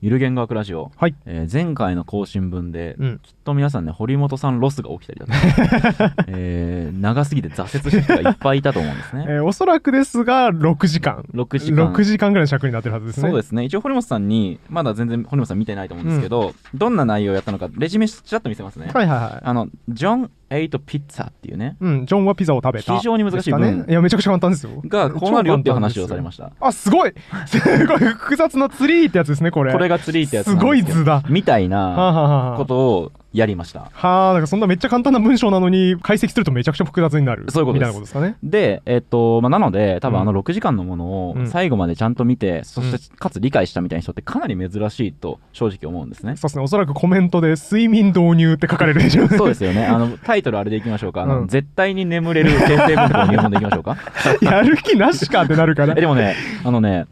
ゆる言語学ラジオ、はい、えー、前回の更新分で、うん、きっと皆さんね堀本さんロスが起きたりだとか、えー、長すぎて挫折した人がいっぱいいたと思うんですね、えー、おそらくですが6時間6時間 ,6 時間ぐらいの尺になってるはずですねそうですね一応堀本さんにまだ全然堀本さん見てないと思うんですけど、うん、どんな内容をやったのかレジュメちらっと見せますねはいはいはいあのジョン・エイトピッツァっていうね、うん、ジョンはピザを食べた非常に難しいねいやめちゃくちゃ簡単ですよがこうなるよっていう話をされましたあすごい すごい複雑なツリーってやつですねこれこれがツリーってやつすごい図だみたいなことをやりましたはあだからそんなめっちゃ簡単な文章なのに解析するとめちゃくちゃ複雑になるそういうことみたいなことですかねでえっ、と、まあ、なので多分あの6時間のものを最後までちゃんと見て、うん、そしてかつ理解したみたいな人ってかなり珍しいと正直思うんですね、うん、そうですねおそらくコメントで「睡眠導入」って書かれるでしょうね そうですよねあのタイトルあれでいきましょうか、あの、うん、絶対に眠れる先生文法入門でいきましょうか やる気なしかってなるから でもねあのね、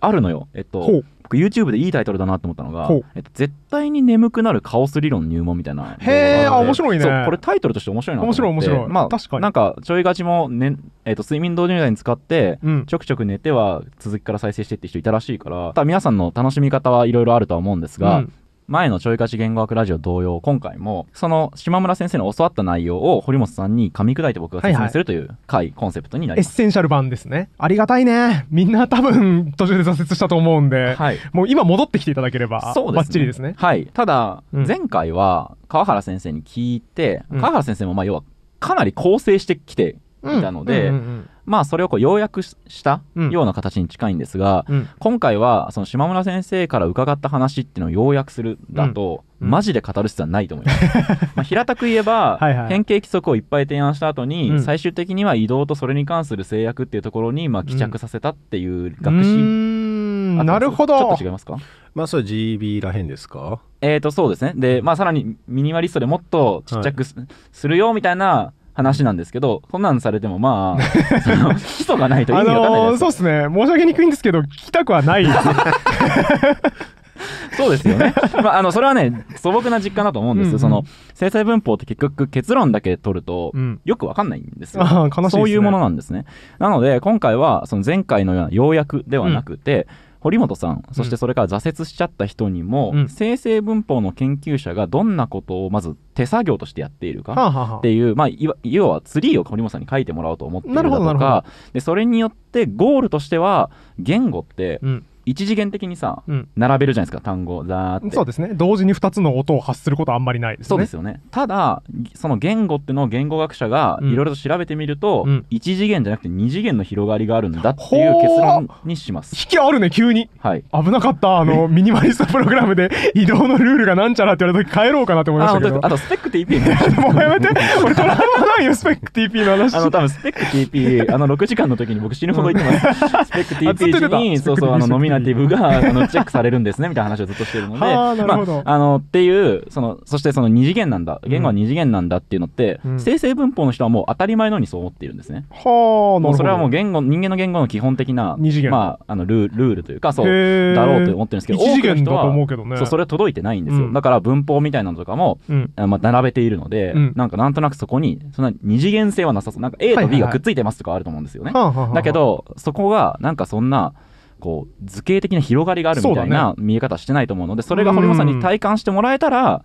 あるのよえっと僕 YouTube でいいタイトルだなと思ったのが、えっと、絶対に眠くなるカオス理論入門みたいなへえ面白いねこれタイトルとして面白いなと思って面白い面白いまあ確かになんかちょいがちも、ねえっと、睡眠導入剤に使って、うん、ちょくちょく寝ては続きから再生してって人いたらしいから皆さんの楽しみ方はいろいろあるとは思うんですが、うん前のちょいかち言語学ラジオ同様、今回も、その島村先生の教わった内容を堀本さんに噛み砕いて僕が説明するという回、コンセプトになりエッセンシャル版ですね。ありがたいね。みんな多分途中で挫折したと思うんで、はい。もう今戻ってきていただければ、そうですね。バッチリですね。はい。ただ、うん前回は川原先生に聞いて、川原先生もまあ要はかなり構成してきていたので、うんうんうんまあ、それをこう要約したような形に近いんですが、うん、今回はその島村先生から伺った話っていうのを要約するだと、うん、マジで語る必要はないと思います。まあ平たく言えばはい、変形規則をいっぱい提案した後に、うん、最終的には移動とそれに関する制約っていうところにまあ帰着させたっていう学習、なるほどちょっと違いますかまあそれ GB らへんですかえっ、ー、とそうですねでまあさらにミニマリストでもっとちっちゃくするよみたいな、話なんですけど、そんなんされてもまあ、その基礎がないと意味がないあのー、そうですね、申し訳にくいんですけど、聞きたくはないです。そうですよね。まあ、あの、それはね、素朴な実感だと思うんですよ。うんうん、その、制裁文法って結局結論だけ取ると、うん、よくわかんないんですよ。悲しい、ね、そういうものなんですね。なので、今回は、その前回のような要約ではなくて、うん堀本さんそしてそれから挫折しちゃった人にも、うん、生成文法の研究者がどんなことをまず手作業としてやっているかっていう、はあはあ、まあ、要はツリーを堀本さんに書いてもらおうと思っているだとかでそれによってゴールとしては言語って、うん一次元的にさ、うん、並べるじゃないですか単語ザーってそうですね同時に2つの音を発することはあんまりないですねそうですよねただその言語っていうのを言語学者がいろいろと調べてみると、うん、一次元じゃなくて二次元の広がりがあるんだっていう結論にします引きあるね急に、はい、危なかったあの ミニマリストプログラムで移動のルールがなんちゃらって言われた時帰ろうかなと思いましたけどあとスペック TP もうやめて俺トラウマないよスペック TP の話あの多分スペック TP あの6時間の時に僕死ぬほど言ってます、うん、スペック TP にそうそうあの飲みナティブが、あのチェックされるんですねみたいな話をずっとしてるのでまあ、あのっていうそのそしてその2次元なんだ言語は2次元なんだっていうのって、うん、生成文法の人はもう当たり前のようにそう思っているんですね。はあそれはもう言語人間の言語の基本的なまあ、あのルールというかそうだろうと思ってるんですけど多くの人は、ね、そうそれは届いてないんですよ、うん、だから文法みたいなのとかも、うん、まあ、並べているので、うん、なんかなんとなくそこにそんな二次元性はなさそうなんか A と B がくっついてますとかあると思うんですよね。はいはい、だけどそこがなんかそんな。こう図形的な広がりがあるみたいな見え方してないと思うのでそれが堀本さんに体感してもらえたら、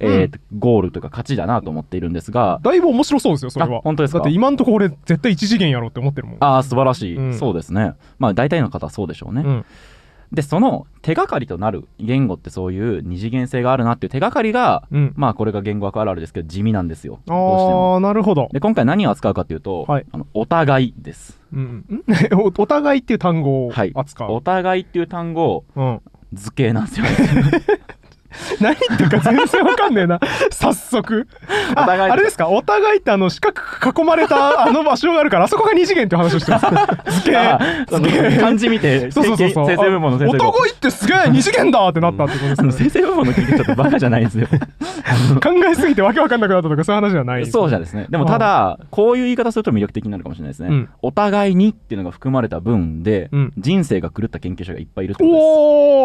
えー、ゴールというか勝ちだなと思っているんですが、だいぶ面白そうですよそれは本当ですかだって今のところ俺絶対一次元やろうって思ってるもんああ素晴らしい、そうですねまあ大体の方はそうでしょうね、うん、でその手がかりとなる言語ってそういう二次元性があるなっていう手がかりが、うん、まあこれが言語学あるあるですけど地味なんですよああなるほどで今回何を扱うかというと、はい、あのお互いです、うん、おお互いっていう単語を扱う、はい、お互いっていう単語、うん、図形なんですよ、何言ってるか全然わかんねえな早速ああれですかお互いってあの四角く囲まれたあの場所があるからあそこが二次元って話をしてます すげえ漢字見てそうそうそうそう先生部門の先生男いってすげえ二次元だってなったってことです、ね、先生部門の研究ちょっとバカじゃないですよ 考えすぎてわけわかんなくなったとかそういう話じゃないそうじゃですねでもただこういう言い方すると魅力的になるかもしれないですね、うん、お互いにっていうのが含まれた分で、うん、人生が狂った研究者がいっぱいいるってことです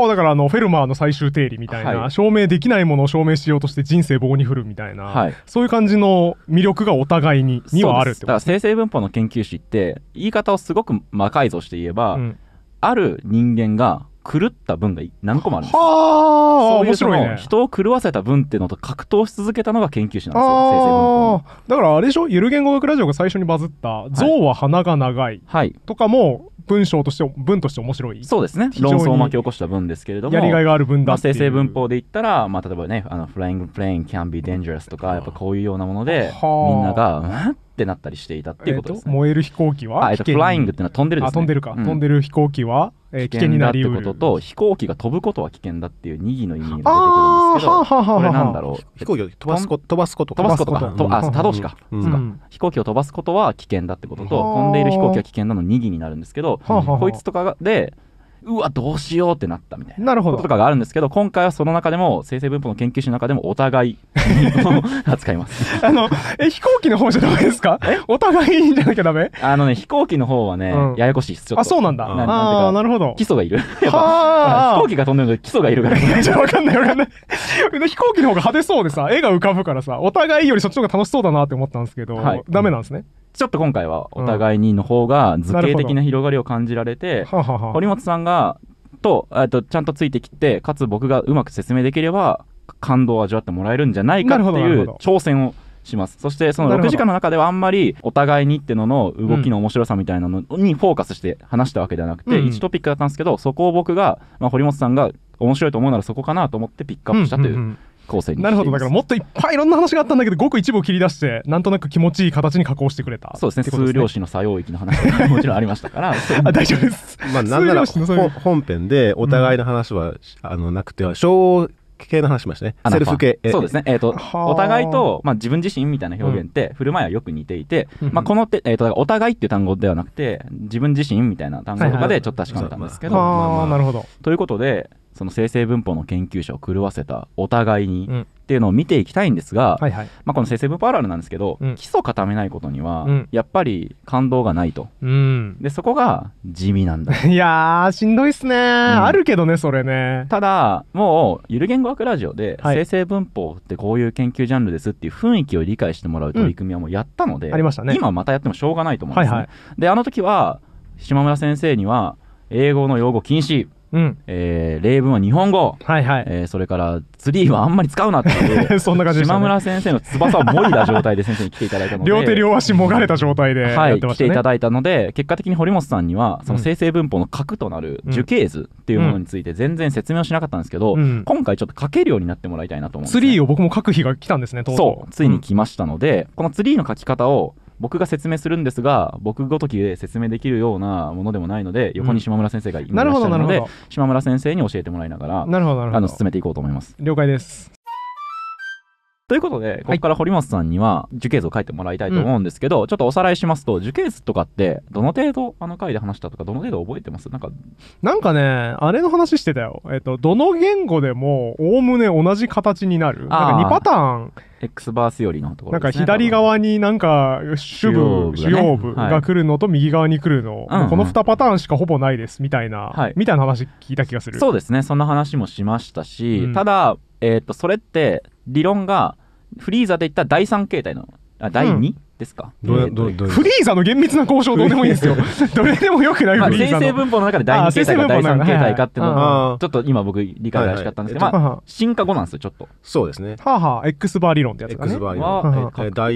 おだからあのフェルマーの最終定理みたいな、はい証明できないものを証明しようとして人生棒に振るみたいな、はい、そういう感じの魅力がお互いににはあるってだから生成文法の研究士って言い方をすごく魔改造して言えば、うん、ある人間が狂った文が何個もあるんですはあ面白いね人を狂わせた文っていうのと格闘し続けたのが研究者なんですよ先生文法だからあれでしょゆる言語学ラジオが最初にバズった「象は鼻が長い」はい、とかも文章として文として面白いそうですね論争を巻き起こした文ですけれどもやりがいがある文だまあ、生成文法で言ったら、まあ、例えばね「あのフライングプレイン can be dangerous」とかやっぱこういうようなものでみんなが「ってなったりしていたっていうことです、ね、燃える飛行機はえフライングっていうのは飛んでるです、ね、飛んでるか、うん、飛んでる飛行機は、えー、危険になりうることと飛行機が飛ぶことは危険だっていう2義の意味が出てくるんですけどこれなんだろう飛行機を飛ばすこと飛ばすこと飛ばすことか、多動詞かうん、飛行機を飛ばすことは危険だってことと飛んでいる飛行機は危険なの2義になるんですけどこいつとかでうわどうしようってなったみたいなこととかがあるんですけど今回はその中でも生成文法の研究者の中でもお互い 扱いますあのえ飛行機の方じゃダメですかお互いじゃなきゃダメあのね飛行機の方はね、うん、ややこしいですあそうなんだなあなるほど基礎がいるやっ飛行機が飛んでるの基礎がいるからじゃ分かんない分かんない飛行機の方が派手そうでさ絵が浮かぶからさお互いよりそっちの方が楽しそうだなって思ったんですけど、はい、ダメなんですね、うんちょっと今回はお互いにの方が図形的な広がりを感じられて、堀本さんがととちゃんとついてきてかつ僕がうまく説明できれば感動を味わってもらえるんじゃないかっていう挑戦をしますそしてその6時間の中ではあんまりお互いにってのの動きの面白さみたいなのにフォーカスして話したわけではなくて、1トピックだったんですけどそこを僕が、まあ、堀本さんが面白いと思うならそこかなと思ってピックアップしたという。構成になるほどだからもっといっぱいいろんな話があったんだけどごく一部を切り出してなんとなく気持ちいい形に加工してくれたそうですねですね数量子の作用域の話ももちろんありましたから あ大丈夫です、まあ、なんなら本編でお互いの話は、うん、あのなくては小系の話しましたね。セルフ系。そうですね。えっ、ー、と、お互いと、まあ、自分自身みたいな表現って、振る舞いはよく似ていて、うん、まあ、このて、えっ、ー、と、お互いっていう単語ではなくて、自分自身みたいな単語とかでちょっと確かめたんですけど。ああ、なるほど。ということで、その生成文法の研究者を狂わせたお互いに、っていうのを見ていきたいんですが、はいはい、まあ、この生成文法あるあるなんですけど、うん、基礎固めないことには、やっぱり感動がないと、でそこが地味なんだ いやしんどいっすね、あるけどねそれねただもうゆる言語学ラジオで、生成文法ってこういう研究ジャンルですっていう雰囲気を理解してもらう取り組みはもうやったので、ありましたね今またやってもしょうがないと思うんですね、はいはい、であの時は島村先生には英語の用語禁止うん、えー、例文は日本語、はいはいえー、それからツリーはあんまり使うなっていう そんな感じ、ね、島村先生の翼をもいだ状態で先生に来ていただいたので両手両足もがれた状態で、ね、はい、来ていただいたので結果的に堀本さんにはその生成文法の核となる樹形図っていうものについて全然説明をしなかったんですけど、うん、今回ちょっと書けるようになってもらいたいなと思うんです、ね、ツリーを僕も書く日が来たんですねそうついに来ましたので、うん、このツリーの書き方を僕が説明するんですが僕ごときで説明できるようなものでもないので横に島村先生がいらっしゃるので、うん、島村先生に教えてもらいながらあの進めていこうと思います了解ですということで、ここから堀本さんには樹形図を書いてもらいたいと思うんですけど、ちょっとおさらいしますと、樹形図とかって、どの程度あの回で話したとか、どの程度覚えてますなんか、なんかね、あれの話してたよ。えっと、どの言語でも、おおむね同じ形になる。なんか2パターン。X バースよりのところ、ね、なんか左側になんか主部、主要部が来るのと右側に来るの、はい、この2パターンしかほぼないですみたいな、はい、みたいな話聞いた気がする。そうですね、そんな話もしましたし、うん、ただ、えー、っと、それって理論がフリーザで言った第3形態のあ第 2?、うんですか、えー、フリーザの厳密な交渉どうでもいいですよ どれでもよくない、まあ、生文法の中で第2形態か第3形態かっていうのをちょっと今僕理解が怪しかったんですけど、はいはい、まあ、進化後なんですよちょっとそうですねはあ、はあ、X バー理論ってやつね、X バー理論、はえー、第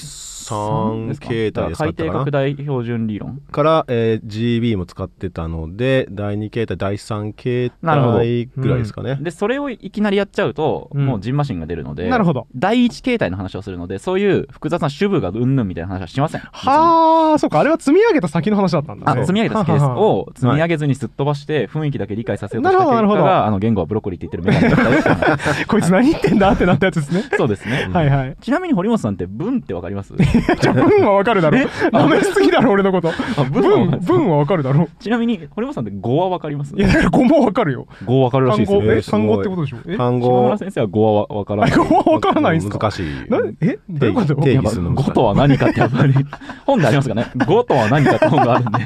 3形態ですか海底拡大標準理論から、えー、GB も使ってたので第2形態第3形態ぐらいですかね、うん、でそれをいきなりやっちゃうと、もうジンマシンが出るのでなるほど第1形態の話をするのでそういう複雑な主部がうんみたいな話はしませんはあそうかあれは積み上げた先の話だったんだ、ね、積み上げた先ですを積み上げずにすっ飛ばして雰囲気だけ理解させようとした結果があの言語はブロッコリーって言ってるメガネだこいつ何言ってんだってなったやつですね そうですね、はいはいちなみに堀本さんって文ってわかりますじゃ文はわかるだろなめすぎだろ俺のこと文文はわかるだろちなみに堀本さんって語はわかりますいや語もわかるよ語わかるらしいですよ単語ってことでしょ単語島村先生は語はわからない 語はわからないんですか 難しいえどういうこと語とは何かってやっぱり、本でありますかね。語とは何かって本があるんで。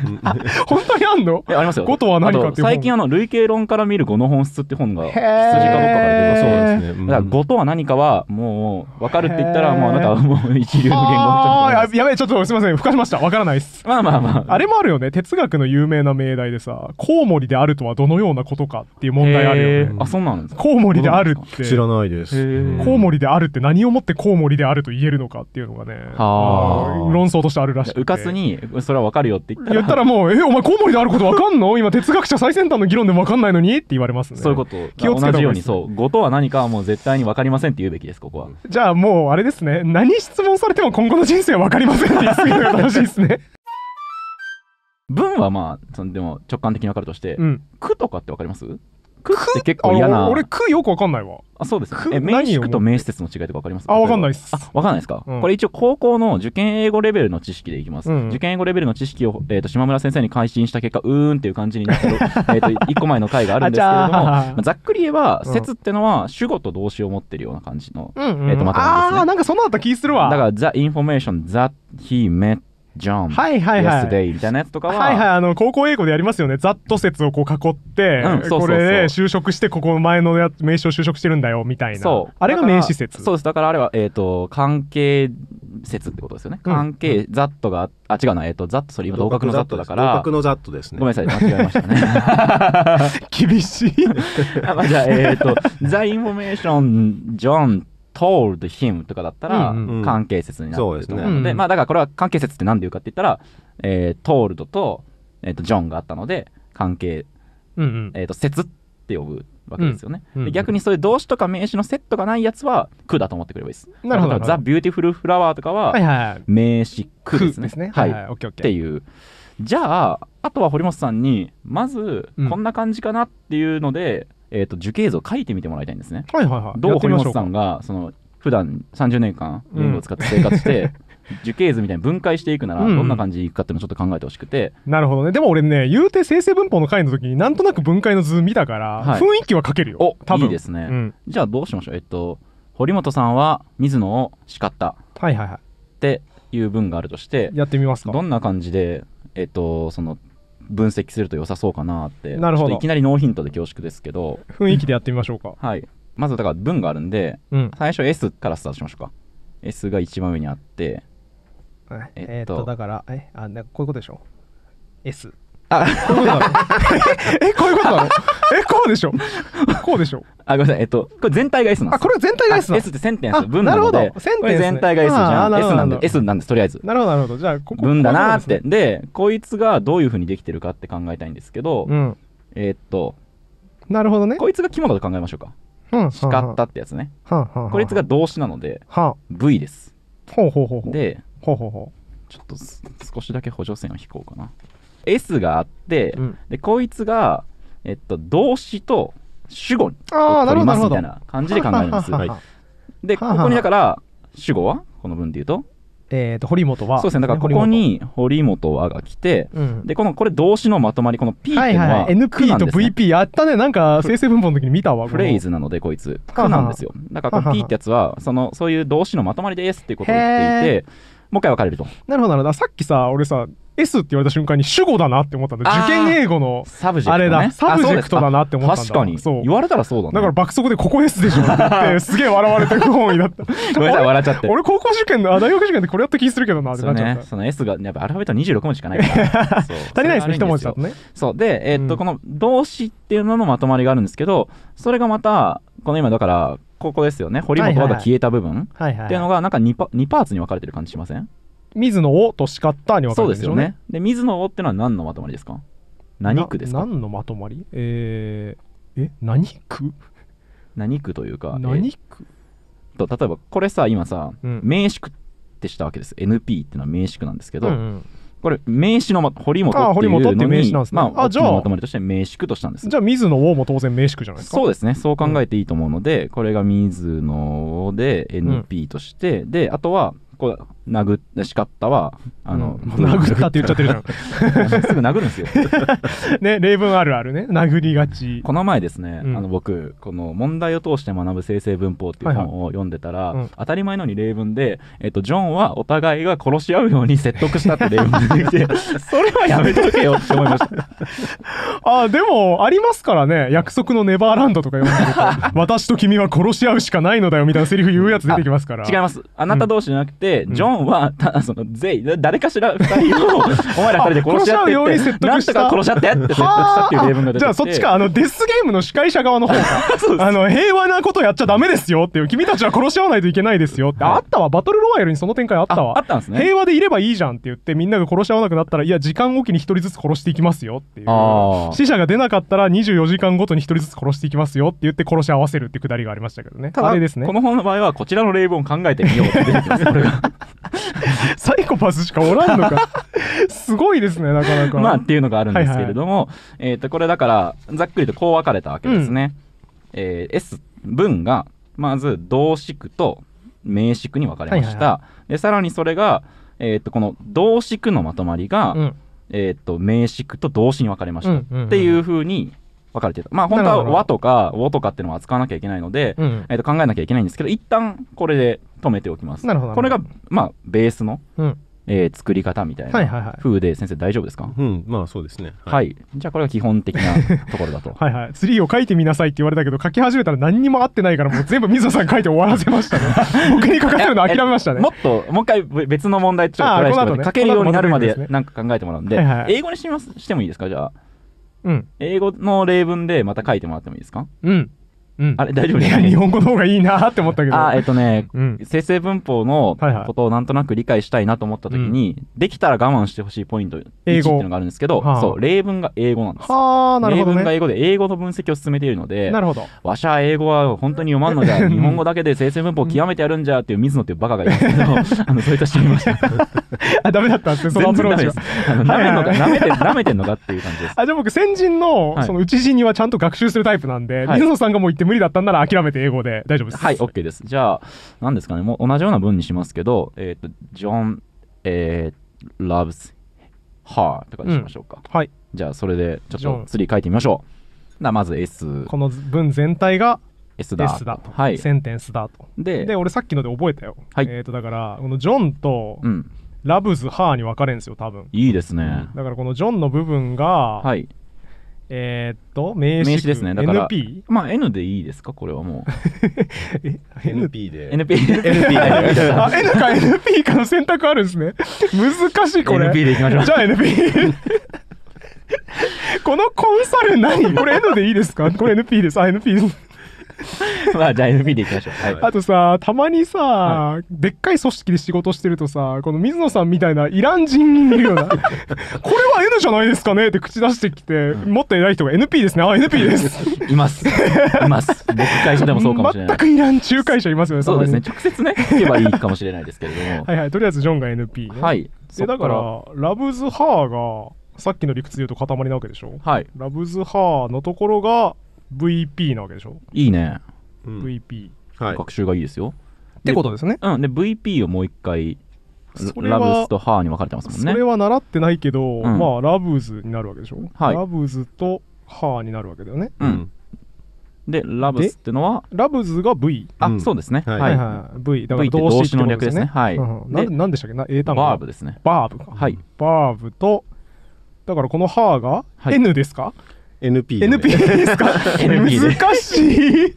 本当にあんのありますよ。語とは何かって最近あの、類型論から見る語の本質って本が、羊かどうかから出てそうですね。だから語とは何かは、もう、わかるって言ったら、もうあなたはもう一流の言語ああ、やべえ、ちょっとすみません。ふかしました。わからないです。まあまあまあ。あれもあるよね。哲学の有名な命題でさ、コウモリであるとはどのようなことかっていう問題あるよね。あ、そうなんですかコウモリであるって。知らないです。コウモリであるって何をもってコウモリであると言えるのかっていうのがね。は論争としてあるらしい。うかすに、それはわかるよって言ったら。言ったらもう、え、お前コウモリであることわかんの今哲学者最先端の議論でもわかんないのにって言われますね。そういうこと。気をつけたように、そう。語とは何かはもう絶対にわかりませんって言うべきです、ここは。じゃあもう、あれですね。何質問されても今後の人生はわかりませんって言い過ぎるのが楽しいですね。文はまあ、そのでも直感的にわかるとして、うん、句とかってわかります区って結構嫌な。俺、区よくわかんないわ。あそうです、え、名詞区と名詞説の違いとかわかりますあ、わかんないっす。あ、わかんないですか、うん、これ一応高校の受験英語レベルの知識でいきます。うん、受験英語レベルの知識を、えーと、島村先生に改心した結果、うーんっていう感じになって えと、一個前の回があるんですけれども、まあ、ざっくり言えば、説ってのは主語と動詞を持ってるような感じの、うんうん、えっ、ー、と、まとめです、ね、ああ、なんかそんなだった気するわ。だから、ザ・インフォメーション、ザ・ヒ・メッジョン、はいはいはい、Yesterday みたいなやつとかは、はいはい、あの高校英語でやりますよね、ざっと説をこう囲って、うん、これで就職して、ここ前のや名詞を就職してるんだよみたいな、そうあれが名詞説。そうです、だからあれは、えーと、関係説ってことですよね、うん、関係、ざっとが、あ、違うな、えっ、ー、と、ざっと、それ今、同格のざっとだから、同格のざっとですね。ごめんなさい、間違えましたね。厳しい じゃあ、えっ、ー、と、ザ・インフォメーション・ジョン told him とかだったら、関係説になってると思うので、うんうんでね、まあだからこれは関係説って何で言うかって言ったら、えー、told と、えっ、ー、と、ジョンがあったので、関係、うんうん、えっ、ー、と、説って呼ぶわけですよね、うんうん、逆にそういう動詞とか名詞のセットがないやつは句だと思ってくればいいです。なるほど。ザ・ビューティフル・フラワーとかは、はいは名詞句ですね。すねはい、はいはい、っていう。じゃあ、あとは堀本さんに、まず、こんな感じかなっていうので、えーと、樹形図を書いてみてもらいたいんですね。はいはいはい、どう堀本さんがその普段30年間英語を使って生活して、うん、樹形図みたいに分解していくならどんな感じにいくかっていうのをちょっと考えてほしくて、うん、なるほどねでも俺ね言うて生成文法の回の時になんとなく分解の図見たから、はい、雰囲気は書けるよお多分いいですね、うん、じゃあどうしましょうえっと堀本さんは水野を叱ったはいはいはいっていう文があるとしてやってみますかどんな感じでえっとその分析すると良さそうかなってなるほどいきなりノーヒントで恐縮ですけど雰囲気でやってみましょうかはいまずだから文があるんで、うん、最初 S からスタートしましょうか S が一番上にあってえっと、えー、っとだからえあこういうことでしょ S あ、こういうことなの え、こういうことなのえ、こうでしょこうでしょあ、ごめんなさい。えっと、これ全体が S なんです。あ、これは全体が S なんです。S って線点です。分なので。なるほど。線点、全体が S じゃん。S なんで、S なんです、とりあえず。なるほど、なるほど。じゃあ、ここ。分だなって。で、こいつがどういうふうにできてるかって考えたいんですけど、えっと、なるほどね。こいつが肝だと考えましょうか。うん。叱ったってやつね。こいつが動詞なので、V です。ほうほうほうほう。で、ほうほうほう。ちょっと少しだけ補助線を引こうかな。S があって、うん、でこいつが、えっと、動詞と主語になりますみたいな感じで考えるんです。でここにだから主語はこの文で言うとえー、と堀本はそうですねだからここに堀本はが来て、うん、でこのこれ動詞のまとまりこの P っていうのははいはい、NP と VP やったねなんか生成文法の時に見たわフレーズなのでこいつ「か」なんですよだからこの P ってやつはそのそういう動詞のまとまりですっていうことを言っていてもう一回分かれるとなるほどなるほどさっきさ俺さ S って言われた瞬間に主語だなって思ったんで受験英語のサブジェクト、あれだサブジェクトだなって思ったんだ確かにそう言われたらそうだ、ね、だから爆速でここ S でしょって すげえ笑われて不本意だったごめんなさい笑っちゃって俺高校受験のあ大学受験でこれやった気するけどなってそ、ね,、の S がやっぱアルファベット26文字しかないから 足りないですね一文字だとねそうでえっと、この動詞っていうののまとまりがあるんですけどそれがまたこの今だからここですよね堀本が消えた部分っていうのがなんか2パ ,2 パーツに分かれてる感じしません、水野をと叱ったに分かるんでね。そうですよね。で、水野をってのは何のまとまりですか何区ですか何のまとまりえー、え、何区何区というか。何区、と例えば、これさ、今さ、うん、名宿ってしたわけです。NP ってのは名宿なんですけど、うんうんこれ名詞の、ま、堀本っていうのに名詞なんですね。まあ、あじゃあまとまりとして名宿としたんです。じゃあ水野をも当然名宿じゃないですか。そうですね。そう考えていいと思うので、うん、これが水野で NP として、うん、であとはこう殴っ叱ったはあの、うん、殴ったって言っちゃってるじゃん すぐ殴るんですよ ね例文あるあるね殴りがちこの前ですね、うん、あの僕この「問題を通して学ぶ生成文法」っていう本を読んでたら、はいはいうん、当たり前のに例文で、えっと、ジョンはお互いが殺し合うように説得したって例文出てきて それはやめとけよって思いましたあでもありますからね約束のネバーランドとか読んでると私と君は殺し合うしかないのだよみたいなセリフ言うやつ出てきますから違いますあなた同士じゃなくて、、ジョンは、たその、全員、誰かしら人を、お前ら二人で殺し合ってって、殺しってって説得したっていう例文が出てきて。じゃあそっちか、あの、デスゲームの司会者側の方が、あの、平和なことやっちゃダメですよっていう、君たちは殺し合わないといけないですよって、あったわ、バトルロワイヤルにその展開あったわ。あったんですね。平和でいればいいじゃんって言って、みんなが殺し合わなくなったら、いや、時間おきに1人ずつ殺していきますよっていう。死者が出なかったら24時間ごとに1人ずつ殺していきますよって言って殺し合わせるってくだりがありましたけどね。ただ、あれですね。この本の場合は、こちらの例文を考えてみようって出てきます、これが。サイコパスしかおらんのか すごいですねなかなかまあっていうのがあるんですけれども、はいはい、えー、とこれだからざっくりとこう分かれたわけですね、うん、えー、S 文がまず動詞句と名詞句に分かれました、はいはいはい、でさらにそれが、えー、とこの動詞句のまとまりが、うん、えー、と名詞句と動詞に分かれました、うんうんうん、っていうふうに分かれてた。まあ、本当は和とか、和とかっていうのは扱わなきゃいけないので、えー、と考えなきゃいけないんですけど、一旦これで止めておきます。なるほど。これが、まあ、ベースの、うん、えー、作り方みたいな風で、先生大丈夫ですか、うん、まあそうですね、はい、はい、じゃあこれが基本的な ところだとはいはいツリーを書いてみなさいって言われたけど書き始めたら何にも合ってないからもう全部水野さん書いて終わらせましたね 僕に書かせるの諦めましたねもっともう一回別の問題ちょっとトライして、ね、書けるようになるまで何か考えてもらうんで、はいはい、英語にしますしてもいいですかじゃあうん、英語の例文でまた書いてもらってもいいですかうん。あれ大丈夫ですか、日本語の方がいいなって思ったけど。あ、えっ、とね、生成文法のことをなんとなく理解したいなと思った時に、できたら我慢してほしいポイント英語っていうのがあるんですけど、そう、例文が英語なんです。はあ、なるほど、例文が英語で英語の分析を進めているので、なるほど。わしゃ英語は本当に読まんのじゃ、日本語だけで生成文法を極めてやるんじゃっていう水野っていうバカがいますけど、あの、そういった人いました。あ、ダメだったんですね、そのアプローチは。なめんのか、なめて、なめてんのかっていう感じです。あ、じゃあ僕、先人の、はい、その内人にはちゃんと学習するタイプなんで、水野さんがもう言って無理だったんなら諦めて英語で大丈夫です。はい、OK です。じゃあ、何ですかね、もう同じような文にしますけど、えっ、ー、と、John、えー、loves her とかにしましょうか。うん、はい。じゃあ、それでちょっとー書いてみましょう。なまず S。この文全体が S だ S だと、はい、センテンスだと。で、で俺さっきので覚えたよ。はい、えっ、ー、と、だから、このジョンと、うん、ラブズ・ハーに分かれるんですよ、多分いいですね、だからこのジョンの部分が、はい、えー、っと名詞名詞ですねだから NP? まあ N でいいですかこれはもう NP で NP で N か NP かの選択あるんですね難しいこれ NP でいきましょうじゃあ NP このコンサル何これ N でいいですかこれ NP ですあ NP です まあ、じゃあ NP でいきましょう。はい、あとさ、たまにさ、はい、でっかい組織で仕事してるとさ、この水野さんみたいなイラン人いるよな。これは N じゃないですかねって口出してきて、うん、もっと偉い人が NP ですね。あ、NP です。います。います。僕会社でもそうかもしれない。全くイラン仲介者いますよね。そうですね。直接ね、聞けばいいかもしれないですけれども。はいはい。とりあえずジョンが NP、ね、はい。で、だから、ラブズ・ハーが、さっきの理屈で言うと塊なわけでしょはい。ラブズ・ハーのところが、VP なわけでしょいいね、VP、はい、学習がいいですよってことですねうんで VP をもう一回ラブズとハーに分かれてますもんねそれは習ってないけど、まあラブズになるわけでしょ、はい、ラブズとハーになるわけだよねうんで、ラブスってのはラブズが V。あ、そうですね。はい、はい、はい。V。だから動詞の略ですね。はい。な、なんでしたっけな英単語。バーブですね。バーブか。はい。バーブと、だからこのハーが N ですか、はい NP、ね、NP ですか 難しい